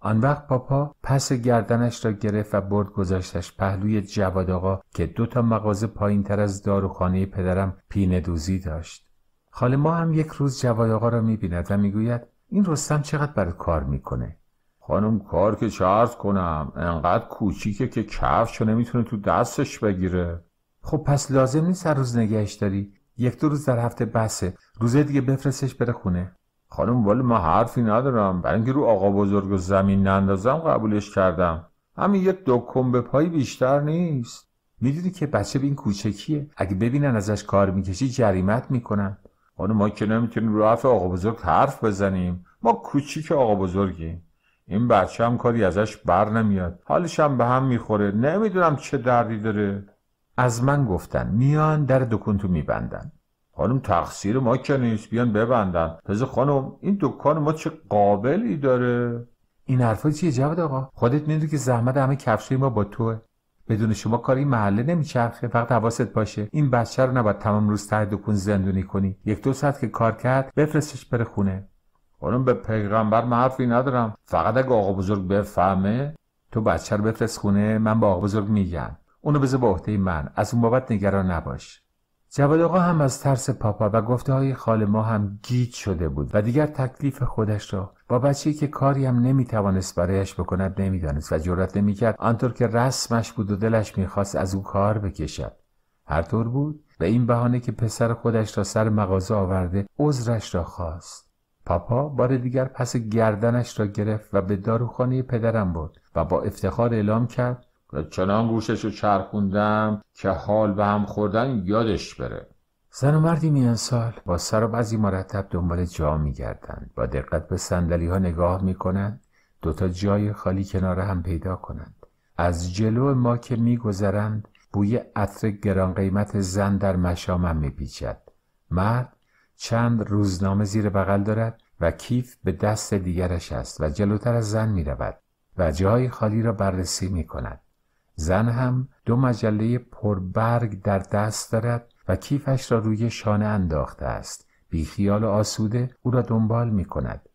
آن وقت پاپا پس گردنش را گرفت و برد گذاشتش پهلوی جواد آقا که دو تا مغازه پایین تر از داروخانه پدرم پینه دوزی داشت. خاله ما هم یک روز جواد آقا را میبیند و میگوید این رستم چقدر برای کار میکنه؟ خانم کار که چرز کنم انقدر کوچیکه که کفش نمیتونه تو دستش بگیره خب پس لازم نیست هر روز نگهش داری یک دو روز در هفته بسه روزه دیگه بفرستش بره خونه خانم ولی ما حرفی ندارم برای اینکه رو آقا بزرگ و زمین نندازم قبولش کردم همین یه دکم به پای بیشتر نیست میدونی که بچه به این کوچکیه اگه ببینن ازش کار میکشی جریمت میکنن خانم ما که نمیتونیم رو حرف آقا بزرگ حرف بزنیم ما کوچیک آقا بزرگیم این بچه هم کاری ازش بر نمیاد حالش هم به هم میخوره نمیدونم چه دردی داره از من گفتن میان در دکونتو میبندن خانم تقصیر ما که نیست بیان ببندن تازه خانم این دکان ما چه قابلی داره این حرفا چیه جواد آقا خودت میدونی که زحمت همه کفشای ما با توه بدون شما کاری محله نمیچرخه فقط حواست باشه این بچه رو نباید تمام روز ته دکون زندونی کنی یک دو ساعت که کار کرد بفرستش بره خونه خانم به پیغمبر من حرفی ندارم فقط اگه آقا بزرگ بفهمه تو بچه رو بفرست خونه من با آقا بزرگ میگم اونو بذار به عهده من از اون بابت نگران نباش جواد آقا هم از ترس پاپا و گفته های خال ما هم گیج شده بود و دیگر تکلیف خودش را با بچه که کاری هم نمیتوانست برایش بکند نمیدانست و جرأت نمیکرد آنطور که رسمش بود و دلش میخواست از او کار بکشد هر طور بود به این بهانه که پسر خودش را سر مغازه آورده عذرش را خواست پاپا بار دیگر پس گردنش را گرفت و به داروخانه پدرم برد و با افتخار اعلام کرد چنان گوشش رو چرخوندم که حال به هم خوردن یادش بره زن و مردی میان سال با سر و بعضی مرتب دنبال جا میگردن با دقت به سندلی ها نگاه میکنند دوتا جای خالی کنار هم پیدا کنند از جلو ما که میگذرند بوی عطر گران قیمت زن در مشامم میپیچد مرد چند روزنامه زیر بغل دارد و کیف به دست دیگرش است و جلوتر از زن میرود و جای خالی را بررسی می زن هم دو مجله پربرگ در دست دارد و کیفش را روی شانه انداخته است بیخیال و آسوده او را دنبال می کند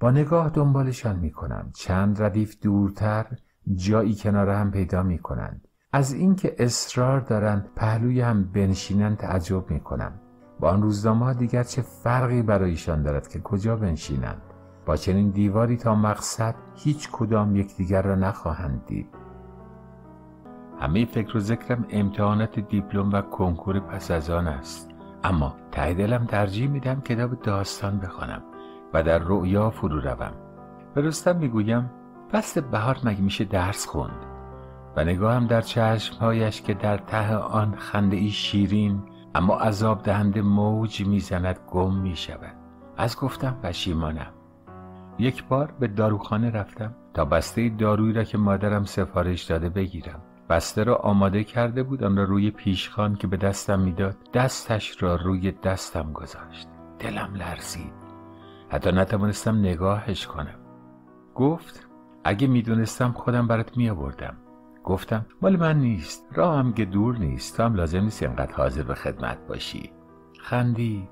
با نگاه دنبالشان می کنم چند ردیف دورتر جایی کنار هم پیدا می کنند از اینکه اصرار دارند پهلوی هم بنشینند تعجب می کنم با آن روزنامه ها دیگر چه فرقی برایشان دارد که کجا بنشینند با چنین دیواری تا مقصد هیچ کدام یکدیگر را نخواهند دید همه فکر و ذکرم امتحانات دیپلم و کنکور پس از آن است اما ته دلم ترجیح میدم کتاب داستان بخوانم و در رؤیا فرو روم به رستم میگویم فصل بهار مگه میشه درس خوند و نگاهم در چشمهایش که در ته آن خنده ای شیرین اما عذاب دهنده موج میزند گم میشود از گفتم پشیمانم یک بار به داروخانه رفتم تا بسته دارویی را که مادرم سفارش داده بگیرم بسته را آماده کرده بود آن را روی پیشخان که به دستم میداد دستش را روی دستم گذاشت دلم لرزید حتی نتوانستم نگاهش کنم گفت اگه میدونستم خودم برات میآوردم گفتم مال من نیست راه هم که دور نیست تو هم لازم نیست اینقدر حاضر به خدمت باشی خندید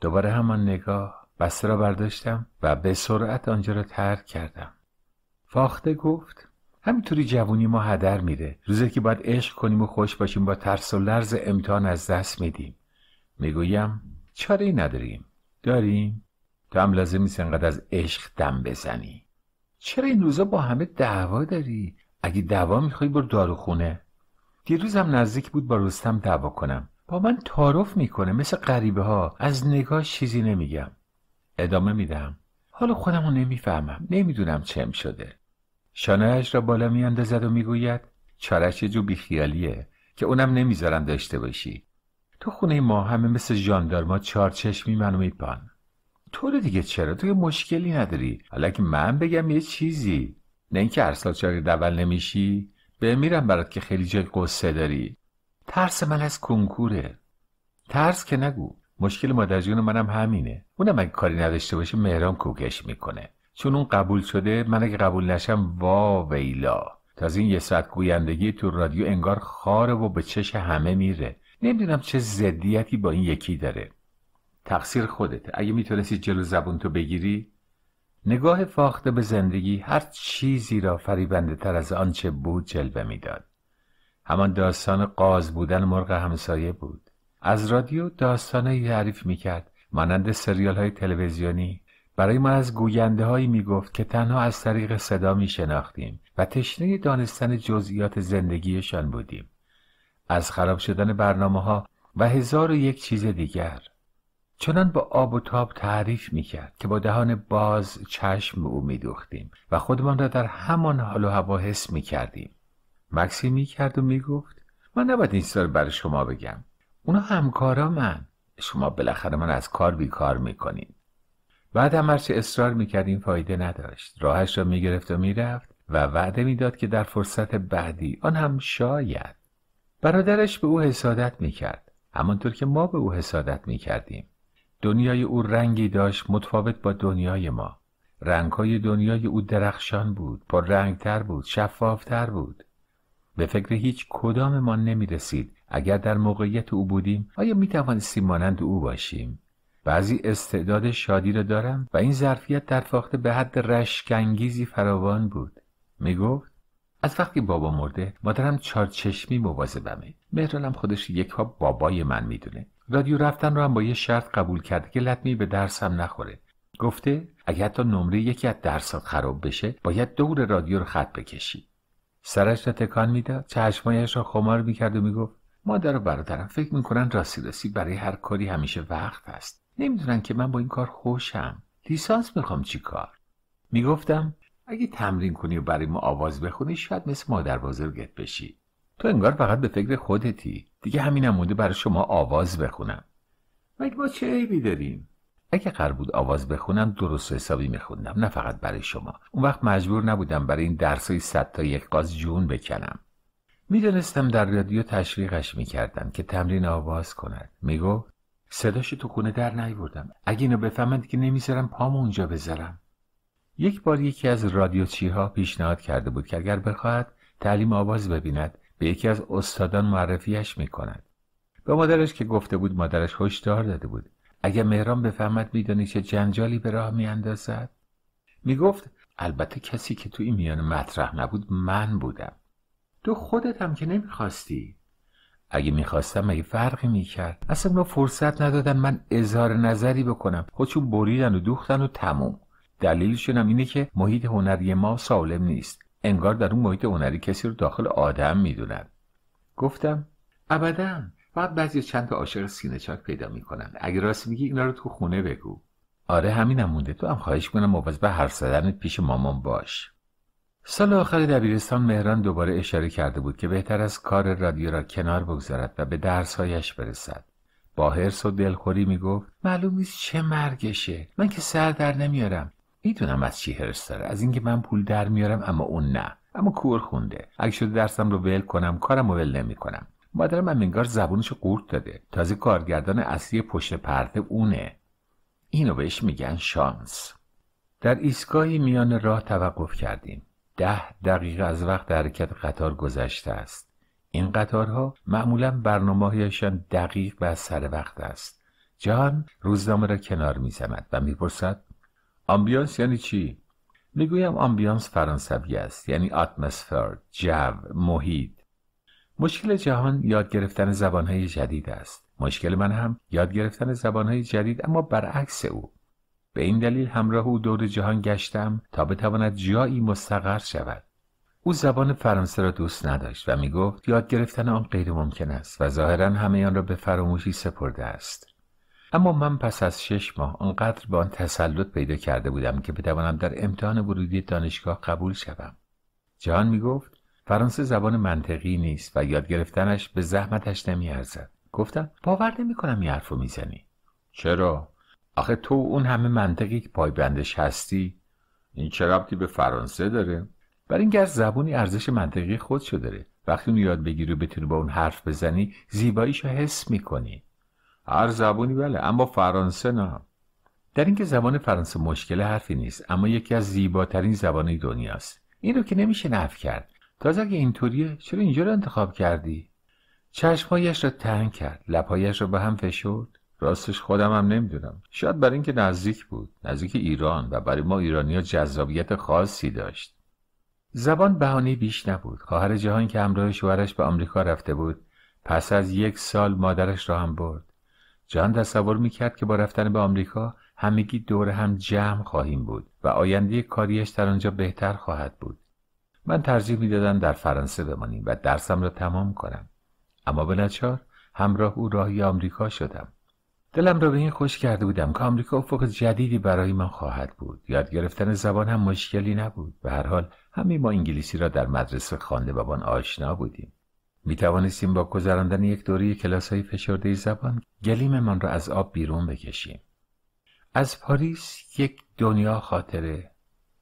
دوباره همان نگاه بسته را برداشتم و به سرعت آنجا را ترک کردم فاخته گفت همینطوری جوونی ما هدر میره روزی که باید عشق کنیم و خوش باشیم با ترس و لرز امتحان از دست میدیم میگویم چاره ای نداریم داریم تو هم لازم نیست انقدر از عشق دم بزنی چرا این روزا با همه دعوا داری اگه دعوا میخوای برو داروخونه دیروزم نزدیک بود با رستم دعوا کنم با من تعارف میکنه مثل غریبه ها از نگاه چیزی نمیگم ادامه میدم حالا خودم رو نمیفهمم نمیدونم چم شده اش را بالا میاندازد و میگوید چارش جو بیخیالیه که اونم نمیذارم داشته باشی تو خونه ما همه مثل ژاندارما چهار چشمی منو میپان تو رو دیگه چرا تو مشکلی نداری حالا که من بگم یه چیزی نه اینکه ارسال چاری دول نمیشی بمیرم برات که خیلی جای قصه داری ترس من از کنکوره ترس که نگو مشکل مادرجون منم همینه اونم اگه کاری نداشته باشه مهرام کوکش میکنه چون اون قبول شده من اگه قبول نشم وا ویلا تا از این یه ساعت گویندگی تو رادیو انگار خاره و به چش همه میره نمیدونم چه زدیتی با این یکی داره تقصیر خودته اگه میتونستی جلو زبون تو بگیری نگاه فاخته به زندگی هر چیزی را فریبنده تر از آنچه بود جلوه میداد همان داستان قاز بودن مرغ همسایه بود از رادیو داستانهایی تعریف میکرد مانند سریال های تلویزیونی برای ما از گوینده هایی می گفت که تنها از طریق صدا می شناختیم و تشنه دانستن جزئیات زندگیشان بودیم. از خراب شدن برنامه ها و هزار و یک چیز دیگر. چنان با آب و تاب تعریف می کرد که با دهان باز چشم او می دوختیم و خودمان را در همان حال و هوا حس می کردیم. مکسی می کرد و می گفت من نباید این سال برای شما بگم. اونا همکارا من. شما بالاخره من از کار بیکار می بعد هم هرچه اصرار میکرد این فایده نداشت راهش را میگرفت و میرفت و وعده میداد که در فرصت بعدی آن هم شاید برادرش به او حسادت میکرد همانطور که ما به او حسادت میکردیم دنیای او رنگی داشت متفاوت با دنیای ما رنگهای دنیای او درخشان بود پر رنگتر بود شفافتر بود به فکر هیچ کدام ما نمی رسید اگر در موقعیت او بودیم آیا می مانند او باشیم بعضی استعداد شادی را دارم و این ظرفیت در فاخته به حد رشکنگیزی فراوان بود می گفت از وقتی بابا مرده مادرم چارچشمی مواظبمه مهرانم خودش یک ها بابای من میدونه رادیو رفتن رو هم با یه شرط قبول کرده که لطمی به درسم نخوره گفته اگه حتی نمره یکی از درسات خراب بشه باید دور رادیو رو خط بکشی سرش را تکان میداد چشمایش را خمار میکرد و میگفت مادر و برادرم فکر میکنن راستی برای هر کاری همیشه وقت هست نمیدونن که من با این کار خوشم لیسانس میخوام چی کار میگفتم اگه تمرین کنی و برای ما آواز بخونی شاید مثل مادر بزرگت بشی تو انگار فقط به فکر خودتی دیگه همینم مونده برای شما آواز بخونم مگه ما چه عیبی داریم اگه قرار بود آواز بخونم درست حسابی میخوندم نه فقط برای شما اون وقت مجبور نبودم برای این درسای صد تا یک قاز جون بکنم میدونستم در رادیو تشویقش میکردم که تمرین آواز کند میگفت صداش تو خونه در نیوردم اگه اینو بفهمند که نمیذارم پام اونجا بذارم یک بار یکی از ها پیشنهاد کرده بود که اگر بخواهد تعلیم آواز ببیند به یکی از استادان معرفیش میکند به مادرش که گفته بود مادرش هشدار داده بود اگر مهران بفهمد میدانی چه جنجالی به راه میاندازد میگفت البته کسی که تو این میان مطرح نبود من بودم تو خودت هم که نمیخواستی اگه میخواستم اگه فرقی میکرد اصلا اونا فرصت ندادن من اظهار نظری بکنم خودشون بریدن و دوختن و تموم دلیلشون هم اینه که محیط هنری ما سالم نیست انگار در اون محیط هنری کسی رو داخل آدم میدونن گفتم ابدا فقط بعضی چند تا عاشق سینه چاک پیدا میکنن اگه راست میگی اینا رو تو خونه بگو آره همینم مونده تو هم خواهش کنم مواظب هر زدنت پیش مامان باش سال آخر دبیرستان مهران دوباره اشاره کرده بود که بهتر از کار رادیو را کنار بگذارد و به درسهایش برسد با حرس و دلخوری میگفت معلوم نیست چه مرگشه من که سر در نمیارم میدونم از چی حرس داره از اینکه من پول در میارم اما اون نه اما کور خونده اگه شده درسم رو ول کنم کارم رو ول نمیکنم مادرم هم انگار زبونش قورت داده تازه کارگردان اصلی پشت پرده اونه اینو بهش میگن شانس در ایستگاهی میان راه توقف کردیم ده دقیقه از وقت حرکت قطار گذشته است این قطارها معمولا برنامههایشان دقیق و سر وقت است جهان روزنامه را کنار میزند و میپرسد آمبیانس یعنی چی میگویم آمبیانس فرانسوی است یعنی آتمسفر، جو محیط مشکل جهان یاد گرفتن زبانهای جدید است مشکل من هم یاد گرفتن زبانهای جدید اما برعکس او به این دلیل همراه او دور جهان گشتم تا بتواند جایی مستقر شود او زبان فرانسه را دوست نداشت و می گفت یاد گرفتن آن غیر ممکن است و ظاهرا همه آن را به فراموشی سپرده است اما من پس از شش ماه آنقدر به آن تسلط پیدا کرده بودم که بتوانم در امتحان ورودی دانشگاه قبول شوم جهان می گفت فرانسه زبان منطقی نیست و یاد گرفتنش به زحمتش نمیارزد گفتم باور نمیکنم این حرفو میزنی چرا آخه تو اون همه منطقی که پایبندش هستی این چه ربطی به فرانسه داره بر اینکه از زبونی ارزش منطقی خودشو داره وقتی اون یاد بگیری و بتونی با اون حرف بزنی رو حس میکنی هر زبونی بله اما فرانسه نه در اینکه زبان فرانسه مشکل حرفی نیست اما یکی از زیباترین زبانهای دنیاست این رو که نمیشه نف کرد تازه اگه اینطوریه چرا اینجا رو انتخاب کردی چشمهایش را تنگ کرد لبهایش را به هم فشرد راستش خودم هم نمیدونم شاید برای اینکه نزدیک بود نزدیک ایران و برای ما ایرانیا جذابیت خاصی داشت زبان بهانه بیش نبود خواهر جهان که همراه شوهرش به آمریکا رفته بود پس از یک سال مادرش را هم برد جان تصور میکرد که با رفتن به آمریکا همگی دور هم جمع خواهیم بود و آینده کاریش در آنجا بهتر خواهد بود من ترجیح میدادم در فرانسه بمانیم و درسم را تمام کنم اما به همراه او راهی آمریکا شدم دلم را به این خوش کرده بودم که آمریکا افق جدیدی برای من خواهد بود یاد گرفتن زبان هم مشکلی نبود به هر حال همه ما انگلیسی را در مدرسه خوانده بابان آشنا بودیم می توانستیم با گذراندن یک دوره کلاس های فشرده زبان گلیممان را از آب بیرون بکشیم از پاریس یک دنیا خاطره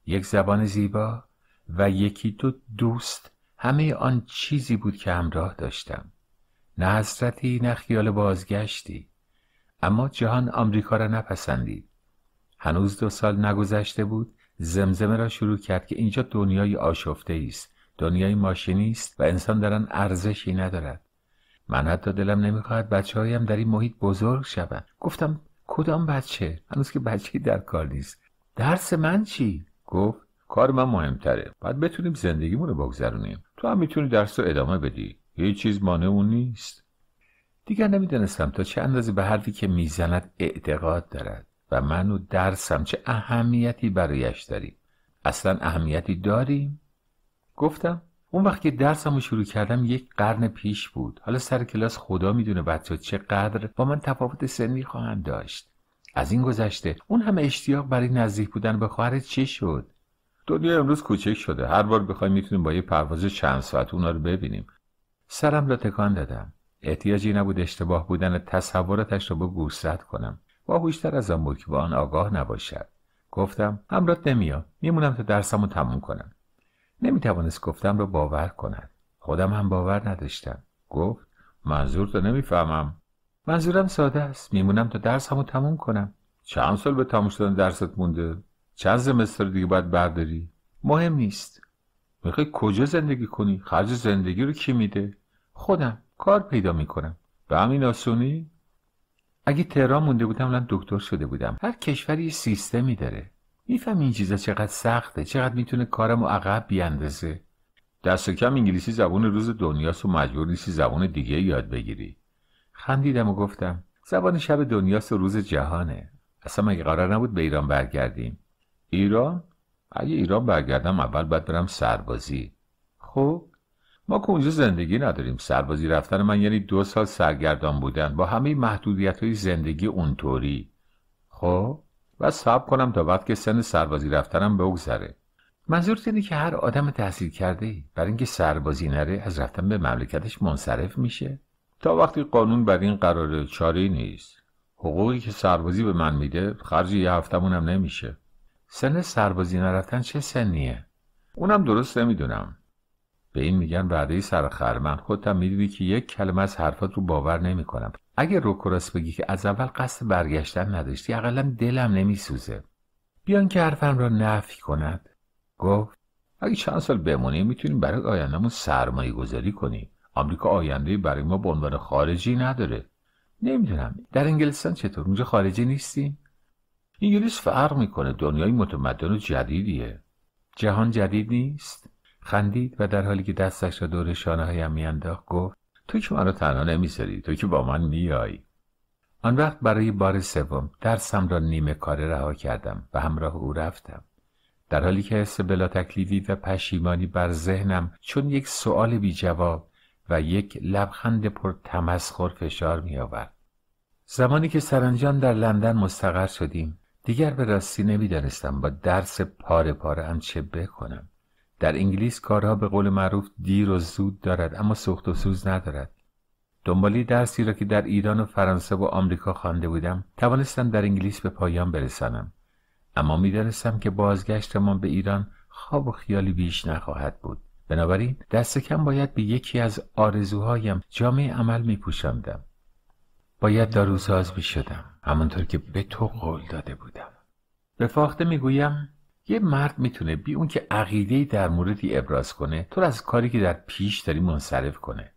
یک زبان زیبا و یکی دو دوست همه آن چیزی بود که همراه داشتم نه حسرتی نه خیال بازگشتی اما جهان آمریکا را نپسندید هنوز دو سال نگذشته بود زمزمه را شروع کرد که اینجا دنیای آشفته است دنیای ماشینی است و انسان در آن ارزشی ندارد من حتی دلم نمیخواهد بچه هایم در این محیط بزرگ شوند گفتم کدام بچه هنوز که بچه در کار نیست درس من چی گفت کار من مهمتره باید بتونیم زندگیمون رو بگذرونیم تو هم میتونی درس رو ادامه بدی هیچ چیز مانع اون نیست دیگر نمیدانستم تا چه اندازه به حرفی که میزند اعتقاد دارد و من و درسم چه اهمیتی برایش داریم اصلا اهمیتی داریم گفتم اون وقت که درسم رو شروع کردم یک قرن پیش بود حالا سر کلاس خدا میدونه بچه چقدر با من تفاوت سنی خواهند داشت از این گذشته اون همه اشتیاق برای نزدیک بودن به خواهر چی شد دنیا امروز کوچک شده هر بار بخوایم میتونیم با یه پرواز چند ساعت اونا رو ببینیم سرم را تکان دادم احتیاجی نبود اشتباه بودن تصوراتش را به کنم. کنم باهوشتر از آن بود که به آن آگاه نباشد گفتم همراه نمیام میمونم تا درسمو تموم کنم نمیتوانست گفتم را باور کند خودم هم باور نداشتم گفت منظور تو نمیفهمم منظورم ساده است میمونم تا درسمو تموم کنم چند سال به تموم شدن درست مونده چند زمستر دیگه باید برداری مهم نیست میخوای کجا زندگی کنی خرج زندگی رو کی میده خودم کار پیدا میکنم به همین آسونی اگه تهران مونده بودم الان دکتر شده بودم هر کشوری سیستمی داره میفهم این چیزا چقدر سخته چقدر میتونه کارم و عقب بیاندازه دست کم انگلیسی زبون روز دنیاست و مجبور نیستی زبون دیگه یاد بگیری خندیدم و گفتم زبان شب دنیاست و روز جهانه اصلا مگه قرار نبود به ایران برگردیم ایران اگه ایران برگردم اول باید برم سربازی خب ما که اونجا زندگی نداریم سربازی رفتن من یعنی دو سال سرگردان بودن با همه محدودیت های زندگی اونطوری خب و صبر کنم تا وقت که سن سربازی رفتنم بگذره منظورت اینه که هر آدم تحصیل کرده ای برای اینکه سربازی نره از رفتن به مملکتش منصرف میشه تا وقتی قانون بر این قرار چاره نیست حقوقی که سربازی به من میده خرج یه هفتمونم نمیشه سن سربازی نرفتن چه سنیه اونم درست نمیدونم به این میگن وعده سرخرمن خودم میدونی که یک کلمه از حرفات رو باور نمیکنم اگه روکراس بگی که از اول قصد برگشتن نداشتی اقلا دلم نمیسوزه بیان که حرفم را نفی کند گفت اگه چند سال بمونیم میتونیم برای آیندهمون سرمایه گذاری کنیم آمریکا آینده برای ما به عنوان خارجی نداره نمیدونم در انگلستان چطور اونجا خارجی نیستیم انگلیس فرق میکنه دنیای متمدن و جدیدیه جهان جدید نیست خندید و در حالی که دستش را دور شانه هایم میانداخت گفت تو که مرا تنها نمیذاری تو که با من میایی آن وقت برای بار سوم درسم را نیمه کاره رها کردم و همراه او رفتم در حالی که حس بلا تکلیفی و پشیمانی بر ذهنم چون یک سؤال بی جواب و یک لبخند پر تمسخر فشار می آورد. زمانی که سرانجام در لندن مستقر شدیم دیگر به راستی نمیدانستم با درس پاره پاره هم چه بکنم در انگلیس کارها به قول معروف دیر و زود دارد اما سوخت و سوز ندارد دنبالی درسی را که در ایران و فرانسه و آمریکا خوانده بودم توانستم در انگلیس به پایان برسانم اما میدانستم که بازگشتمان به ایران خواب و خیالی بیش نخواهد بود بنابراین دست کم باید به یکی از آرزوهایم جامعه عمل می پوشندم. باید داروساز می شدم همانطور که به تو قول داده بودم به فاخته می یه مرد میتونه بی اون که عقیده در موردی ابراز کنه تو از کاری که در پیش داری منصرف کنه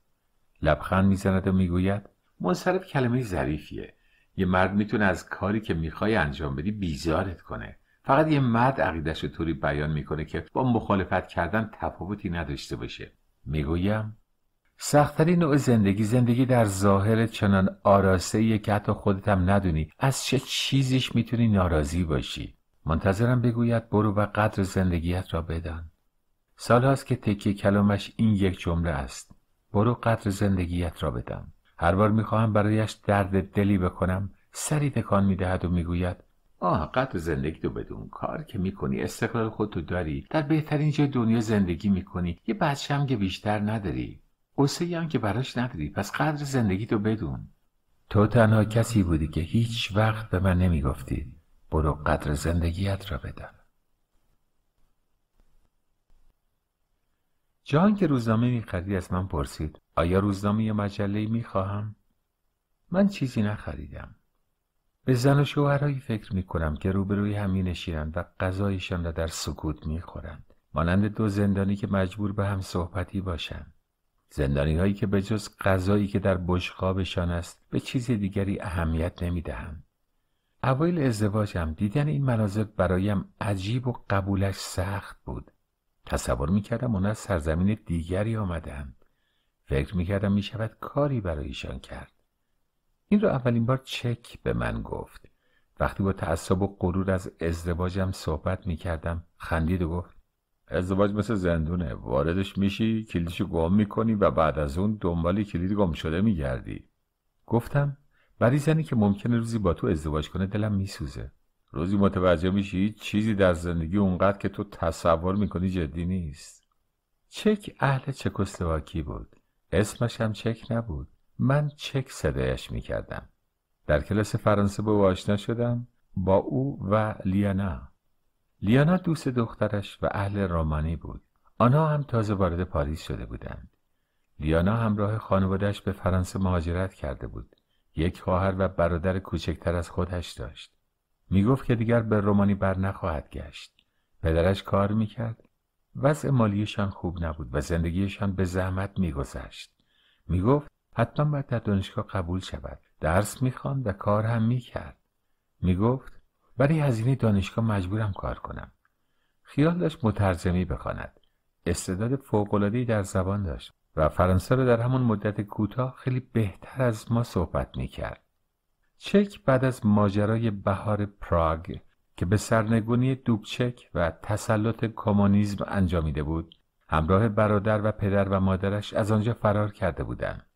لبخند میزند و میگوید منصرف کلمه ظریفیه یه مرد میتونه از کاری که میخوای انجام بدی بیزارت کنه فقط یه مرد عقیدش رو طوری بیان میکنه که با مخالفت کردن تفاوتی نداشته باشه میگویم سختترین نوع زندگی زندگی در ظاهر چنان آراسته که حتی خودت هم ندونی از چه چیزیش میتونی ناراضی باشی منتظرم بگوید برو و قدر زندگیت را بدان سال هاست که تکیه کلامش این یک جمله است برو قدر زندگیت را بدان هر بار میخواهم برایش درد دلی بکنم سری تکان میدهد و میگوید آه قدر زندگی تو بدون کار که میکنی استقلال خودتو داری در بهترین جای دنیا زندگی میکنی یه بچه هم که بیشتر نداری قصه هم که براش نداری پس قدر زندگی تو بدون تو تنها کسی بودی که هیچ وقت به من نمیگفتی برو قدر زندگیت را بدان جان که روزنامه میخریدی از من پرسید آیا روزنامه یا مجله میخواهم من چیزی نخریدم به زن و شوهرهایی فکر میکنم که روبروی هم مینشینند و غذایشان را در سکوت میخورند. مانند دو زندانی که مجبور به هم صحبتی باشند. زندانی هایی که به جز غذایی که در بشقابشان است به چیز دیگری اهمیت نمی اول ازدواجم دیدن این مناظر برایم عجیب و قبولش سخت بود تصور میکردم اونا از سرزمین دیگری آمدن فکر میکردم میشود کاری برایشان کرد این را اولین بار چک به من گفت وقتی با تعصب و غرور از ازدواجم صحبت میکردم خندید و گفت ازدواج مثل زندونه واردش میشی کلیدشو گم میکنی و بعد از اون دنبال کلید گم شده میگردی گفتم ولی زنی که ممکنه روزی با تو ازدواج کنه دلم میسوزه روزی متوجه میشی چیزی در زندگی اونقدر که تو تصور میکنی جدی نیست چک اهل چکسلواکی بود اسمش هم چک نبود من چک صدایش میکردم در کلاس فرانسه با او آشنا شدم با او و لیانا لیانا دوست دخترش و اهل رومانی بود آنها هم تازه وارد پاریس شده بودند لیانا همراه خانوادهش به فرانسه مهاجرت کرده بود یک خواهر و برادر کوچکتر از خودش داشت. می گفت که دیگر به رومانی بر نخواهد گشت. پدرش کار میکرد. وضع مالیشان خوب نبود و زندگیشان به زحمت می گفت حتما باید در دانشگاه قبول شود. درس میخواند و کار هم میکرد. گفت برای هزینه دانشگاه مجبورم کار کنم. خیال داشت مترجمی بخواند. استعداد فوق‌العاده‌ای در زبان داشت و فرانسه را در همون مدت کوتاه خیلی بهتر از ما صحبت میکرد. چک بعد از ماجرای بهار پراگ که به سرنگونی دوبچک و تسلط کمونیسم انجامیده بود همراه برادر و پدر و مادرش از آنجا فرار کرده بودند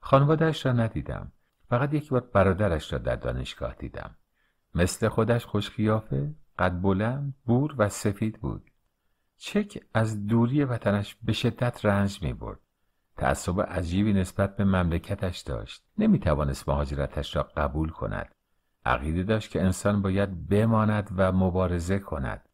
خانوادهش را ندیدم فقط یک بار برادرش را در دانشگاه دیدم مثل خودش خوشقیافه قد بلند بور و سفید بود چک از دوری وطنش به شدت رنج می برد تعصب عجیبی نسبت به مملکتش داشت نمی توانست مهاجرتش را قبول کند عقیده داشت که انسان باید بماند و مبارزه کند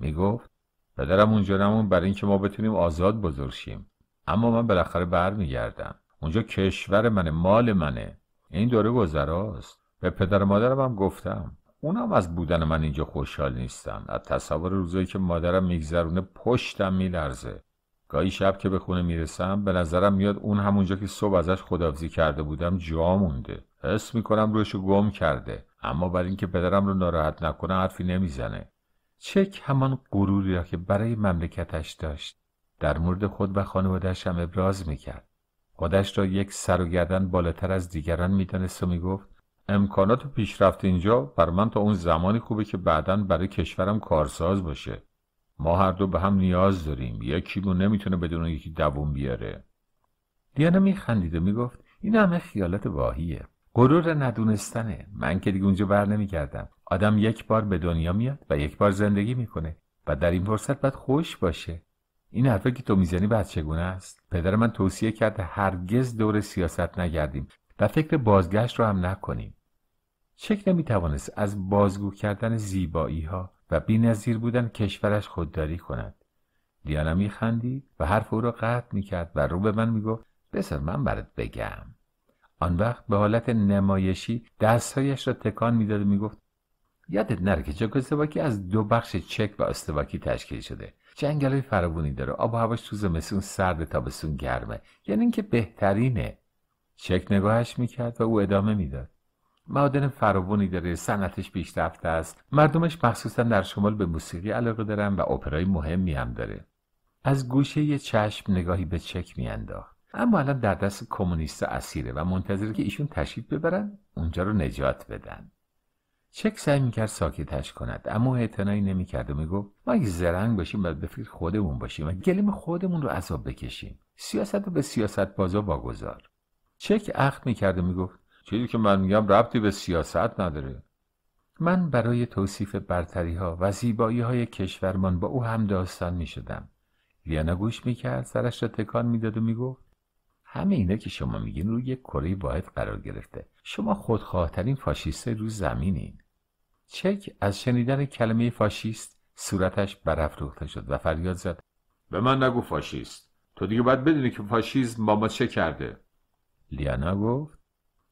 می گفت پدرم اونجا نمون برای اینکه ما بتونیم آزاد بزرگ شیم اما من بالاخره برمیگردم اونجا کشور منه مال منه این دوره گذراست به پدر مادرم هم گفتم اونم از بودن من اینجا خوشحال نیستن از تصور روزایی که مادرم میگذرونه پشتم میلرزه گاهی شب که به خونه میرسم به نظرم میاد اون همونجا که صبح ازش خدافزی کرده بودم جا مونده حس میکنم روشو گم کرده اما بر اینکه پدرم رو ناراحت نکنه حرفی نمیزنه چک همان غروری را که برای مملکتش داشت در مورد خود و خانوادهش هم ابراز میکرد خودش را یک سر و گردن بالاتر از دیگران میدانست و میگفت امکانات پیشرفت اینجا بر من تا اون زمانی خوبه که بعدا برای کشورم کارساز باشه ما هر دو به هم نیاز داریم یکی یکیمون نمیتونه بدون یکی دووم بیاره دیانا میخندید و میگفت این همه خیالات واهیه غرور ندونستنه من که دیگه اونجا بر نمیکردم آدم یک بار به دنیا میاد و یک بار زندگی میکنه و در این فرصت باید خوش باشه این حرفه که تو میزنی بچگونه است پدر من توصیه کرد هرگز دور سیاست نگردیم و فکر بازگشت رو هم نکنیم چک نمیتوانست از بازگو کردن زیبایی ها و نظیر بودن کشورش خودداری کند دیانا خندی و حرف او را قطع میکرد و رو به من گفت بسر من برات بگم آن وقت به حالت نمایشی دستهایش را تکان میداد و میگفت یادت نره که چکسلواکی از دو بخش چک و استواکی تشکیل شده جنگل های فرابونی داره آب و هواش تو زمستون سرد تابستون گرمه یعنی اینکه بهترینه چک نگاهش میکرد و او ادامه میداد معادن فراوانی داره صنعتش پیشرفته است مردمش مخصوصا در شمال به موسیقی علاقه دارن و اپرای مهمی هم داره از گوشه یه چشم نگاهی به چک میانداخت اما الان در دست کمونیست اسیره و منتظره که ایشون تشریف ببرن اونجا رو نجات بدن چک سعی میکرد ساکتش کند اما اعتنایی نمیکرد و میگفت ما اگه زرنگ باشیم باید به فکر خودمون باشیم و گلیم خودمون رو عذاب بکشیم سیاست رو به سیاست بازا واگذار چک عقد میکرد و میگفت چیزی که من میگم ربطی به سیاست نداره من برای توصیف برتری ها و زیبایی های کشورمان با او هم داستان می شدم. لیانا گوش می کرد سرش را تکان میداد و می گفت همه اینا که شما میگین روی یک کره باید قرار گرفته شما خودخواهترین فاشیست رو زمینین چک از شنیدن کلمه فاشیست صورتش برافروخته شد و فریاد زد به من نگو فاشیست تو دیگه باید بدونی که فاشیزم با ما چه کرده لیانا گفت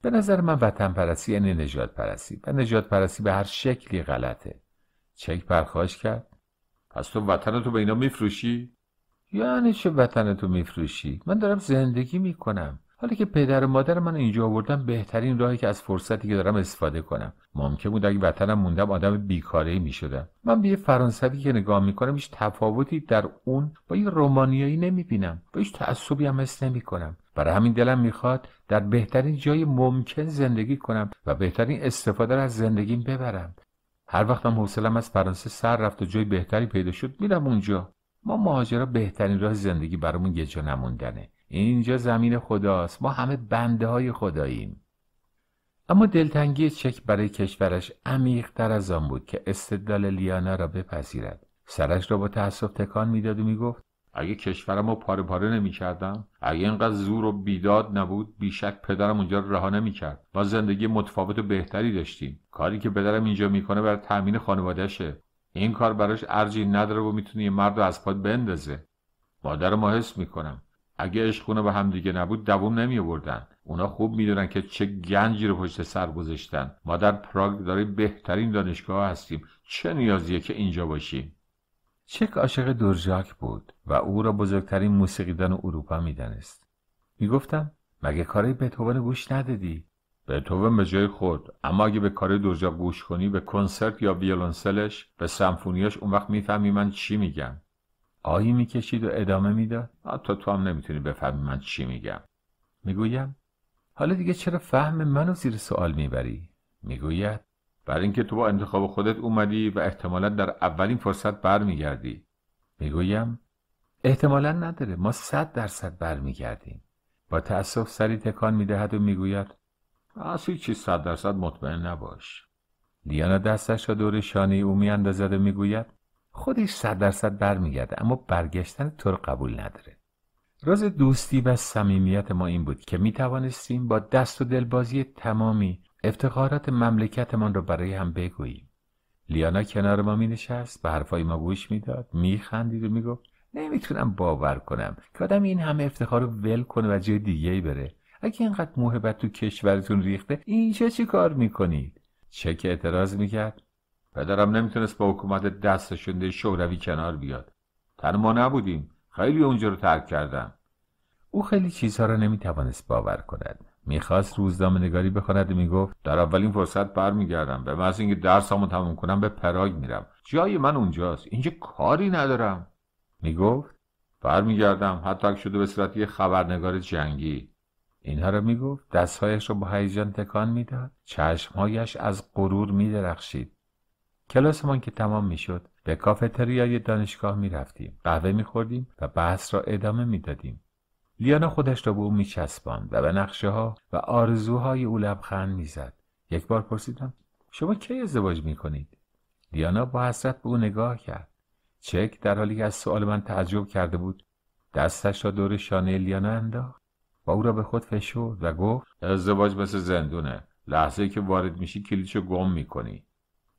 به نظر من وطن پرستی یعنی نجات پرستی و نجات پرستی به هر شکلی غلطه چک پرخاش کرد پس تو وطنتو به اینا میفروشی؟ یعنی چه وطنتو میفروشی؟ من دارم زندگی میکنم حالا که پدر و مادر من اینجا آوردم بهترین راهی که از فرصتی که دارم استفاده کنم ممکن بود اگه وطنم موندم آدم بیکاره می شدم من به یه فرانسوی که نگاه میکنم هیچ تفاوتی در اون با یه رومانیایی نمی بینم با هیچ تعصبی هم حس نمی برای همین دلم میخواد در بهترین جای ممکن زندگی کنم و بهترین استفاده را از زندگیم ببرم هر وقتم حوصلم از فرانسه سر رفت و جای بهتری پیدا شد میرم اونجا ما مهاجرا بهترین راه زندگی برامون یه جا نموندنه اینجا زمین خداست ما همه بنده های خداییم اما دلتنگی چک برای کشورش عمیق از آن بود که استدلال لیانا را بپذیرد سرش را با تأسف تکان میداد و میگفت اگه کشورم رو پاره پاره نمیکردم اگه اینقدر زور و بیداد نبود بیشک پدرم اونجا رو رها کرد ما زندگی متفاوت و بهتری داشتیم کاری که پدرم اینجا میکنه برای تامین خانوادهشه این کار براش ارجی نداره و میتونه یه مرد رو از پاد بندازه مادر ما حس میکنم اگه عشقونه به همدیگه نبود دوام نمی آوردن اونا خوب میدونن که چه گنجی رو پشت سر گذاشتن ما در پراگ بهترین دانشگاه هستیم چه نیازیه که اینجا باشیم چک عاشق درژاک بود و او را بزرگترین موسیقیدان اروپا میدانست میگفتم مگه کارهای بتوون گوش ندادی بتوون به جای خود اما اگه به کار دورجاک گوش کنی به کنسرت یا ویولنسلش به سمفونیاش اون وقت میفهمی من چی میگم آهی میکشید و ادامه میداد حتی تو هم نمیتونی بفهمی من چی میگم میگویم حالا دیگه چرا فهم منو زیر سوال میبری میگوید برای اینکه تو با انتخاب خودت اومدی و احتمالا در اولین فرصت برمیگردی میگویم احتمالا نداره ما صد درصد برمیگردیم با تأسف سری تکان میدهد و میگوید از چی صد درصد مطمئن نباش دیانا دستش را دور شانه او میاندازد و میگوید خودش صد درصد برمیگرده اما برگشتن تو قبول نداره راز دوستی و صمیمیت ما این بود که میتوانستیم با دست و دلبازی تمامی افتخارات مملکتمان رو برای هم بگوییم لیانا کنار ما می نشست به حرفای ما گوش میداد خندید و میگفت نمیتونم باور کنم که آدم این همه افتخار رو ول کنه و جای دیگه ای بره اگه اینقدر موهبت تو کشورتون ریخته اینجا چی کار میکنید چه که اعتراض میکرد پدرم نمیتونست با حکومت دستشونده شوروی کنار بیاد تن ما نبودیم خیلی اونجا رو ترک کردم او خیلی چیزها را نمیتوانست باور کند میخواست روزنامه نگاری بکند و میگفت در اولین فرصت برمیگردم به محض اینکه درسامو تموم کنم به پراگ میرم جای من اونجاست اینجا کاری ندارم میگفت برمیگردم حتی شده به صورت یه خبرنگار جنگی اینها را میگفت دستهایش را با هیجان تکان میداد چشمهایش از غرور میدرخشید کلاسمان که تمام میشد به کافتریای دانشگاه میرفتیم قهوه میخوردیم و بحث را ادامه میدادیم لیانا خودش را به او میچسباند و به نقشه ها و آرزوهای او لبخند میزد یک بار پرسیدم شما کی ازدواج میکنید لیانا با حسرت به او نگاه کرد چک در حالی که از سؤال من تعجب کرده بود دستش را دور شانه لیانا انداخت و او را به خود فشرد و گفت ازدواج مثل زندونه لحظه که وارد میشی کلیچو گم میکنی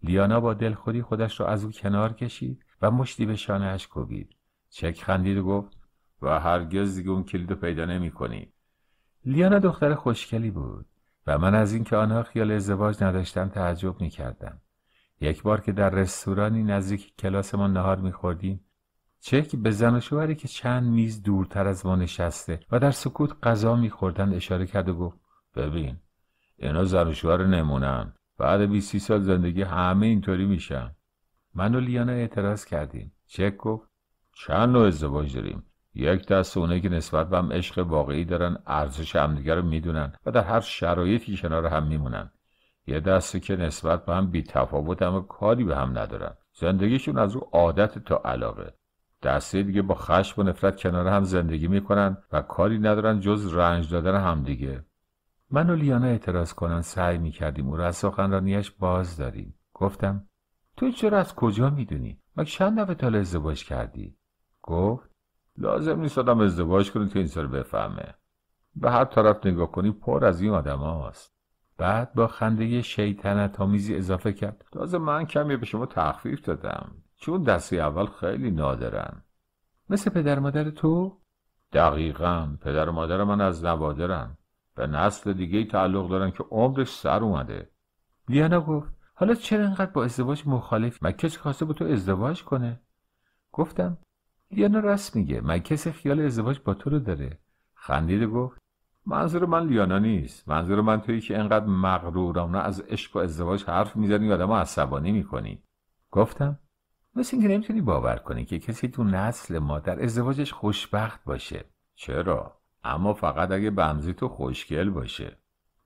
لیانا با دلخوری خودش را از او کنار کشید و مشتی به شانهاش کوبید چک خندید و گفت و هرگز دیگه اون کلید رو پیدا نمی کنی. لیانا دختر خوشکلی بود و من از اینکه آنها خیال ازدواج نداشتم تعجب می کردم. یک بار که در رستورانی نزدیک کلاسمان نهار می خوردیم چک به زن و شوهری که چند میز دورتر از ما نشسته و در سکوت غذا میخوردن اشاره کرد و گفت ببین اینا زن و شوهر نمونن بعد 20 سال زندگی همه اینطوری میشن من و لیانا اعتراض کردیم چک گفت چند نوع ازدواج داریم یک دست اونه که نسبت به هم عشق واقعی دارن ارزش همدیگه رو میدونن و در هر شرایطی کنار هم میمونن یه دسته که نسبت به هم بی تفاوت هم و کاری به هم ندارن زندگیشون از او عادت تا علاقه دسته دیگه با خشم و نفرت کنار هم زندگی میکنن و کاری ندارن جز رنج دادن همدیگه من و لیانا اعتراض کنن سعی میکردیم او را از باز داریم گفتم تو چرا از کجا میدونی مگه چند دفعه تا ازدواج کردی گفت لازم نیست آدم ازدواج کنی که این سر بفهمه به هر طرف نگاه کنی پر از این آدم هاست بعد با خنده شیطنت آمیزی اضافه کرد تازه من کمی به شما تخفیف دادم چون دستی اول خیلی نادرن مثل پدر مادر تو؟ دقیقا پدر مادر من از نوادرن به نسل دیگه ای تعلق دارن که عمرش سر اومده لیانا گفت حالا چرا اینقدر با ازدواج مخالف مکه خواسته با تو ازدواج کنه گفتم لیانا راست میگه من کسی خیال ازدواج با تو رو داره خندید و گفت منظور من لیانا نیست منظور من تویی که انقدر نه از عشق و ازدواج حرف میزنی و آدمو عصبانی میکنی گفتم مثل اینکه نمیتونی باور کنی که کسی تو نسل ما در ازدواجش خوشبخت باشه چرا اما فقط اگه بمزی تو خوشگل باشه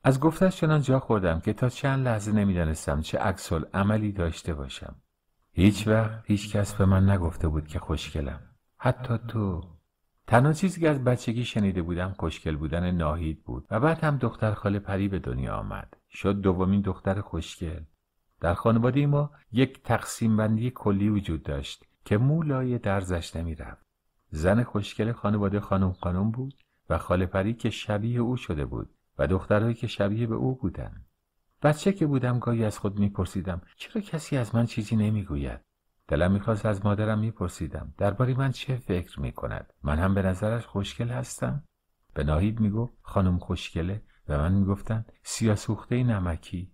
از گفتش چنان جا خوردم که تا چند لحظه نمیدانستم چه عکس عملی داشته باشم هیچ وقت هیچ کس به من نگفته بود که خوشگلم حتی تو تنها چیزی که از بچگی شنیده بودم خوشگل بودن ناهید بود و بعد هم دختر خاله پری به دنیا آمد شد دومین دختر خوشگل در خانواده ما یک تقسیم بندی کلی وجود داشت که مولای لای درزش نمیرفت زن خوشگل خانواده خانم خانم بود و خاله پری که شبیه او شده بود و دخترهایی که شبیه به او بودند بچه که بودم گاهی از خود میپرسیدم چرا کسی از من چیزی نمیگوید دلم میخواست از مادرم میپرسیدم درباره من چه فکر میکند من هم به نظرش خوشگل هستم به ناهید میگفت خانم خوشگله و من میگفتم سیاسوخته نمکی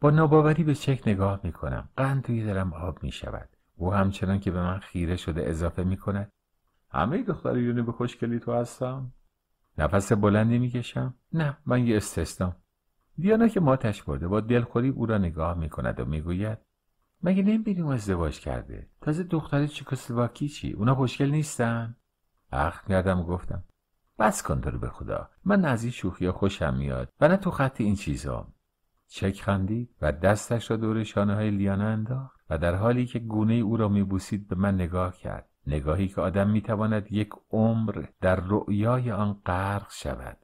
با ناباوری به چک نگاه میکنم قند توی دلم آب میشود او همچنان که به من خیره شده اضافه میکند همه دختر یونی به خوشگلی تو هستم نفس بلندی میکشم نه من یه استثنام دیانا که ماتش برده با دلخوری او را نگاه میکند و میگوید مگه نمیبینی اون ازدواج کرده تازه دختر چکسلواکی چی اونا خوشگل نیستن اخ کردم و گفتم بس کن داره به خدا من از این شوخیا خوشم میاد و نه تو خط این چیزا چک خندید و دستش را دور شانه های لیانا انداخت و در حالی که گونه او را میبوسید به من نگاه کرد نگاهی که آدم میتواند یک عمر در رؤیای آن غرق شود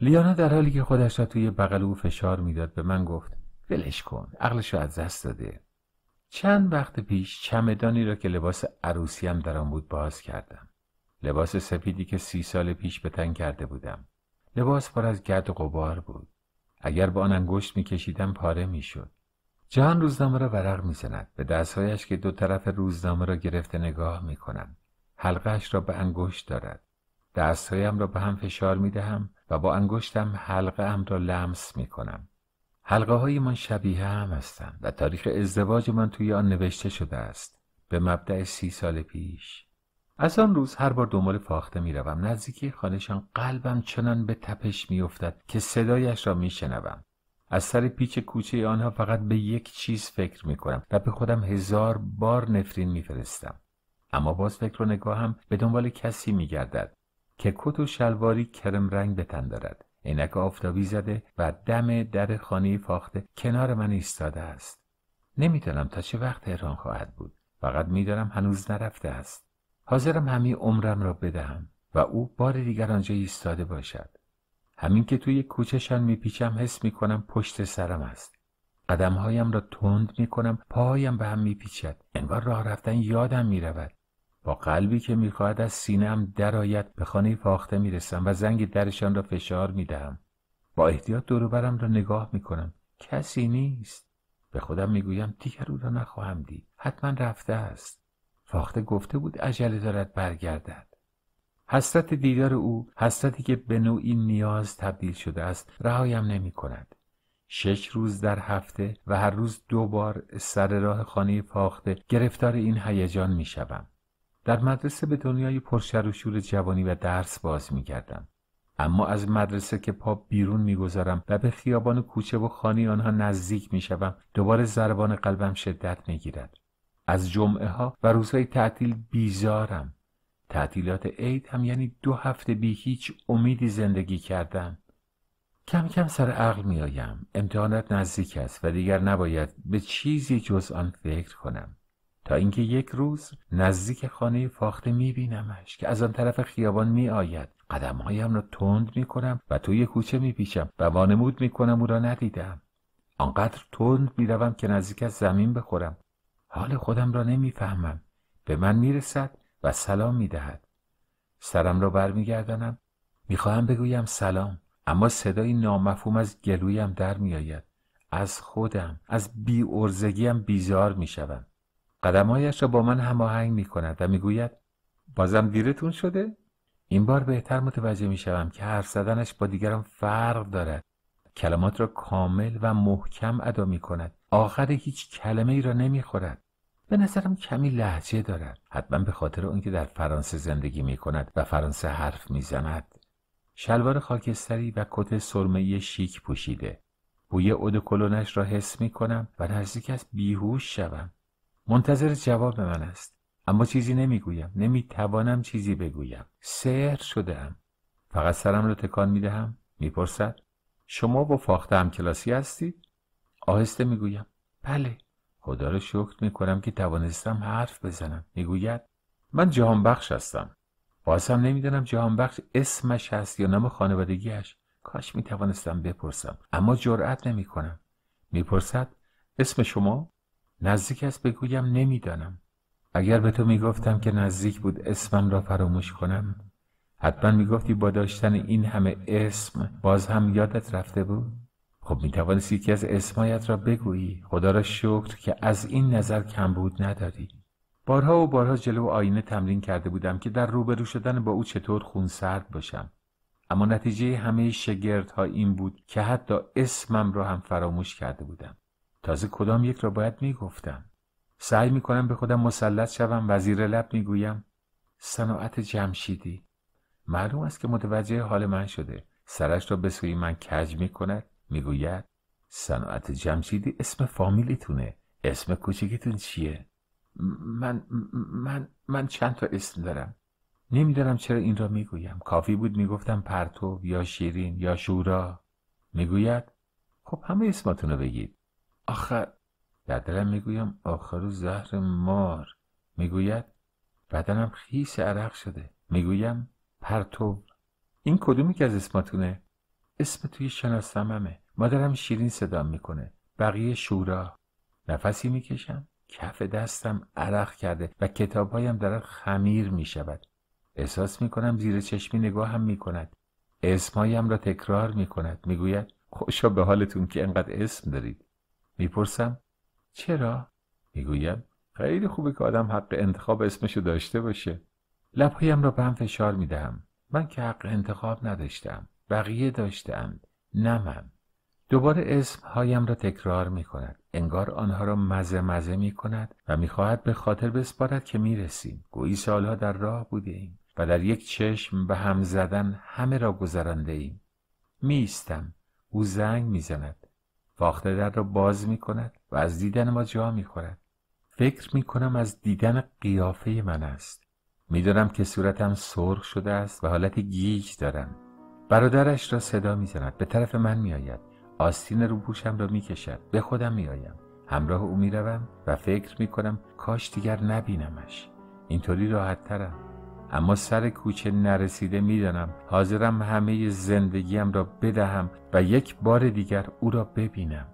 لیانا در حالی که خودش را توی بغل او فشار میداد به من گفت ولش کن عقلش را از دست داده چند وقت پیش چمدانی را که لباس عروسیم در آن بود باز کردم لباس سپیدی که سی سال پیش به تن کرده بودم لباس پر از گرد و غبار بود اگر با آن انگشت میکشیدم پاره میشد جهان روزنامه را ورق میزند به دستهایش که دو طرف روزنامه را گرفته نگاه میکنم حلقهاش را به انگشت دارد دستهایم را به هم فشار میدهم و با انگشتم حلقه ام را لمس میکنم حلقه های من شبیه هم هستند و تاریخ ازدواج من توی آن نوشته شده است به مبدع سی سال پیش از آن روز هر بار دنبال فاخته میروم نزدیکی خانهشان قلبم چنان به تپش می افتد که صدایش را می شنوم. از سر پیچ کوچه آنها فقط به یک چیز فکر می کنم و به خودم هزار بار نفرین فرستم. اما باز فکر و نگاهم به دنبال کسی می گردد که کت و شلواری کرم رنگ به تن دارد عینک آفتابی زده و دم در خانه فاخته کنار من ایستاده است نمیدانم تا چه وقت تهران خواهد بود فقط میدانم هنوز نرفته است حاضرم همه عمرم را بدهم و او بار دیگر آنجا ایستاده باشد همین که توی کوچشان میپیچم حس میکنم پشت سرم است قدمهایم را تند میکنم پایم به هم میپیچد انگار راه رفتن یادم میرود با قلبی که میخواهد از سینم درآید به خانه فاخته میرسم و زنگ درشان را فشار میدهم با احتیاط دوروبرم را نگاه میکنم کسی نیست به خودم میگویم دیگر او را نخواهم دید حتما رفته است فاخته گفته بود عجله دارد برگردد حسرت دیدار او حسرتی که به نوعی نیاز تبدیل شده است رهایم نمی کند. شش روز در هفته و هر روز دو بار سر راه خانه فاخته گرفتار این هیجان می در مدرسه به دنیای پرشر و شور جوانی و درس باز می کردم. اما از مدرسه که پا بیرون میگذارم و به خیابان کوچه و خانه آنها نزدیک میشوم دوباره ضربان قلبم شدت میگیرد از جمعه ها و روزهای تعطیل بیزارم تعطیلات عید هم یعنی دو هفته بی هیچ امیدی زندگی کردن کم کم سر عقل می آیم امتحانات نزدیک است و دیگر نباید به چیزی جز آن فکر کنم تا اینکه یک روز نزدیک خانه فاخته بینمش که از آن طرف خیابان میآید هایم را تند کنم و توی کوچه پیشم و وانمود کنم او را ندیدم آنقدر تند میروم که نزدیک از زمین بخورم حال خودم را نمیفهمم به من میرسد و سلام دهد سرم را برمیگردانم میخواهم بگویم سلام اما صدای نامفهوم از گلویم در آید از خودم از بی ارزگیم بیزار میشوم قدمهایش را با من هماهنگ می کند و میگوید بازم دیرتون شده این بار بهتر متوجه می شوم که هر زدنش با دیگران فرق دارد کلمات را کامل و محکم ادا می کند آخر هیچ کلمه ای را نمی خورد به نظرم کمی لحجه دارد حتما به خاطر که در فرانسه زندگی می کند و فرانسه حرف می زند شلوار خاکستری و کت سرمه شیک پوشیده بوی اودکلونش را حس می کنم و نزدیک از بیهوش شوم منتظر جواب من است اما چیزی نمیگویم نمیتوانم چیزی بگویم سهر شدهام فقط سرم را تکان میدهم میپرسد شما با فاخته هم کلاسی هستید آهسته میگویم بله خدا را شکر میکنم که توانستم حرف بزنم میگوید من جهانبخش بخش هستم بازم نمیدانم جهانبخش بخش اسمش هست یا نام خانوادگیش کاش میتوانستم بپرسم اما جرأت نمیکنم میپرسد اسم شما نزدیک است بگویم نمیدانم اگر به تو میگفتم که نزدیک بود اسمم را فراموش کنم حتما میگفتی با داشتن این همه اسم باز هم یادت رفته بود خب میتوانست یکی از اسمایت را بگویی خدا را شکر که از این نظر بود نداری بارها و بارها جلو آینه تمرین کرده بودم که در روبرو شدن با او چطور خونسرد باشم اما نتیجه همه ها این بود که حتی اسمم را هم فراموش کرده بودم تازه کدام یک را باید میگفتم سعی میکنم به خودم مسلط شوم وزیر لب میگویم صناعت جمشیدی معلوم است که متوجه حال من شده سرش را به سوی من کج میکند میگوید صناعت جمشیدی اسم فامیلیتونه اسم کوچکیتون چیه من من من چند تا اسم دارم نمیدانم چرا این را میگویم کافی بود میگفتم پرتو یا شیرین یا شورا میگوید خب همه اسماتون رو بگید آخر دلم میگویم آخر زهر مار میگوید بدنم خیس عرق شده میگویم پرتو این کدومی که از اسماتونه اسم توی شناسممه مادرم شیرین صدا میکنه بقیه شورا نفسی میکشم کف دستم عرق کرده و کتابهایم دارد خمیر میشود احساس میکنم زیر چشمی نگاه هم میکند اسمایم را تکرار میکند میگوید خوشا به حالتون که انقدر اسم دارید میپرسم چرا؟ میگویم خیلی خوبه که آدم حق انتخاب اسمشو داشته باشه لبهایم را به هم فشار میدهم من که حق انتخاب نداشتم بقیه داشتند نه من دوباره اسم هایم را تکرار می انگار آنها را مزه مزه می و میخواهد به خاطر بسپارد که می گویی سالها در راه بوده ایم و در یک چشم به هم زدن همه را گذرانده ایم میستم او زنگ میزند فاخته در را باز می کند و از دیدن ما جا می خورد. فکر می کنم از دیدن قیافه من است. میدانم که صورتم سرخ شده است و حالت گیج دارم. برادرش را صدا می زند. به طرف من می آید. آستین رو پوشم را می کشد. به خودم می آیم. همراه او می و فکر می کنم کاش دیگر نبینمش. اینطوری راحت ترم. اما سر کوچه نرسیده میدانم حاضرم همه زندگیم را بدهم و یک بار دیگر او را ببینم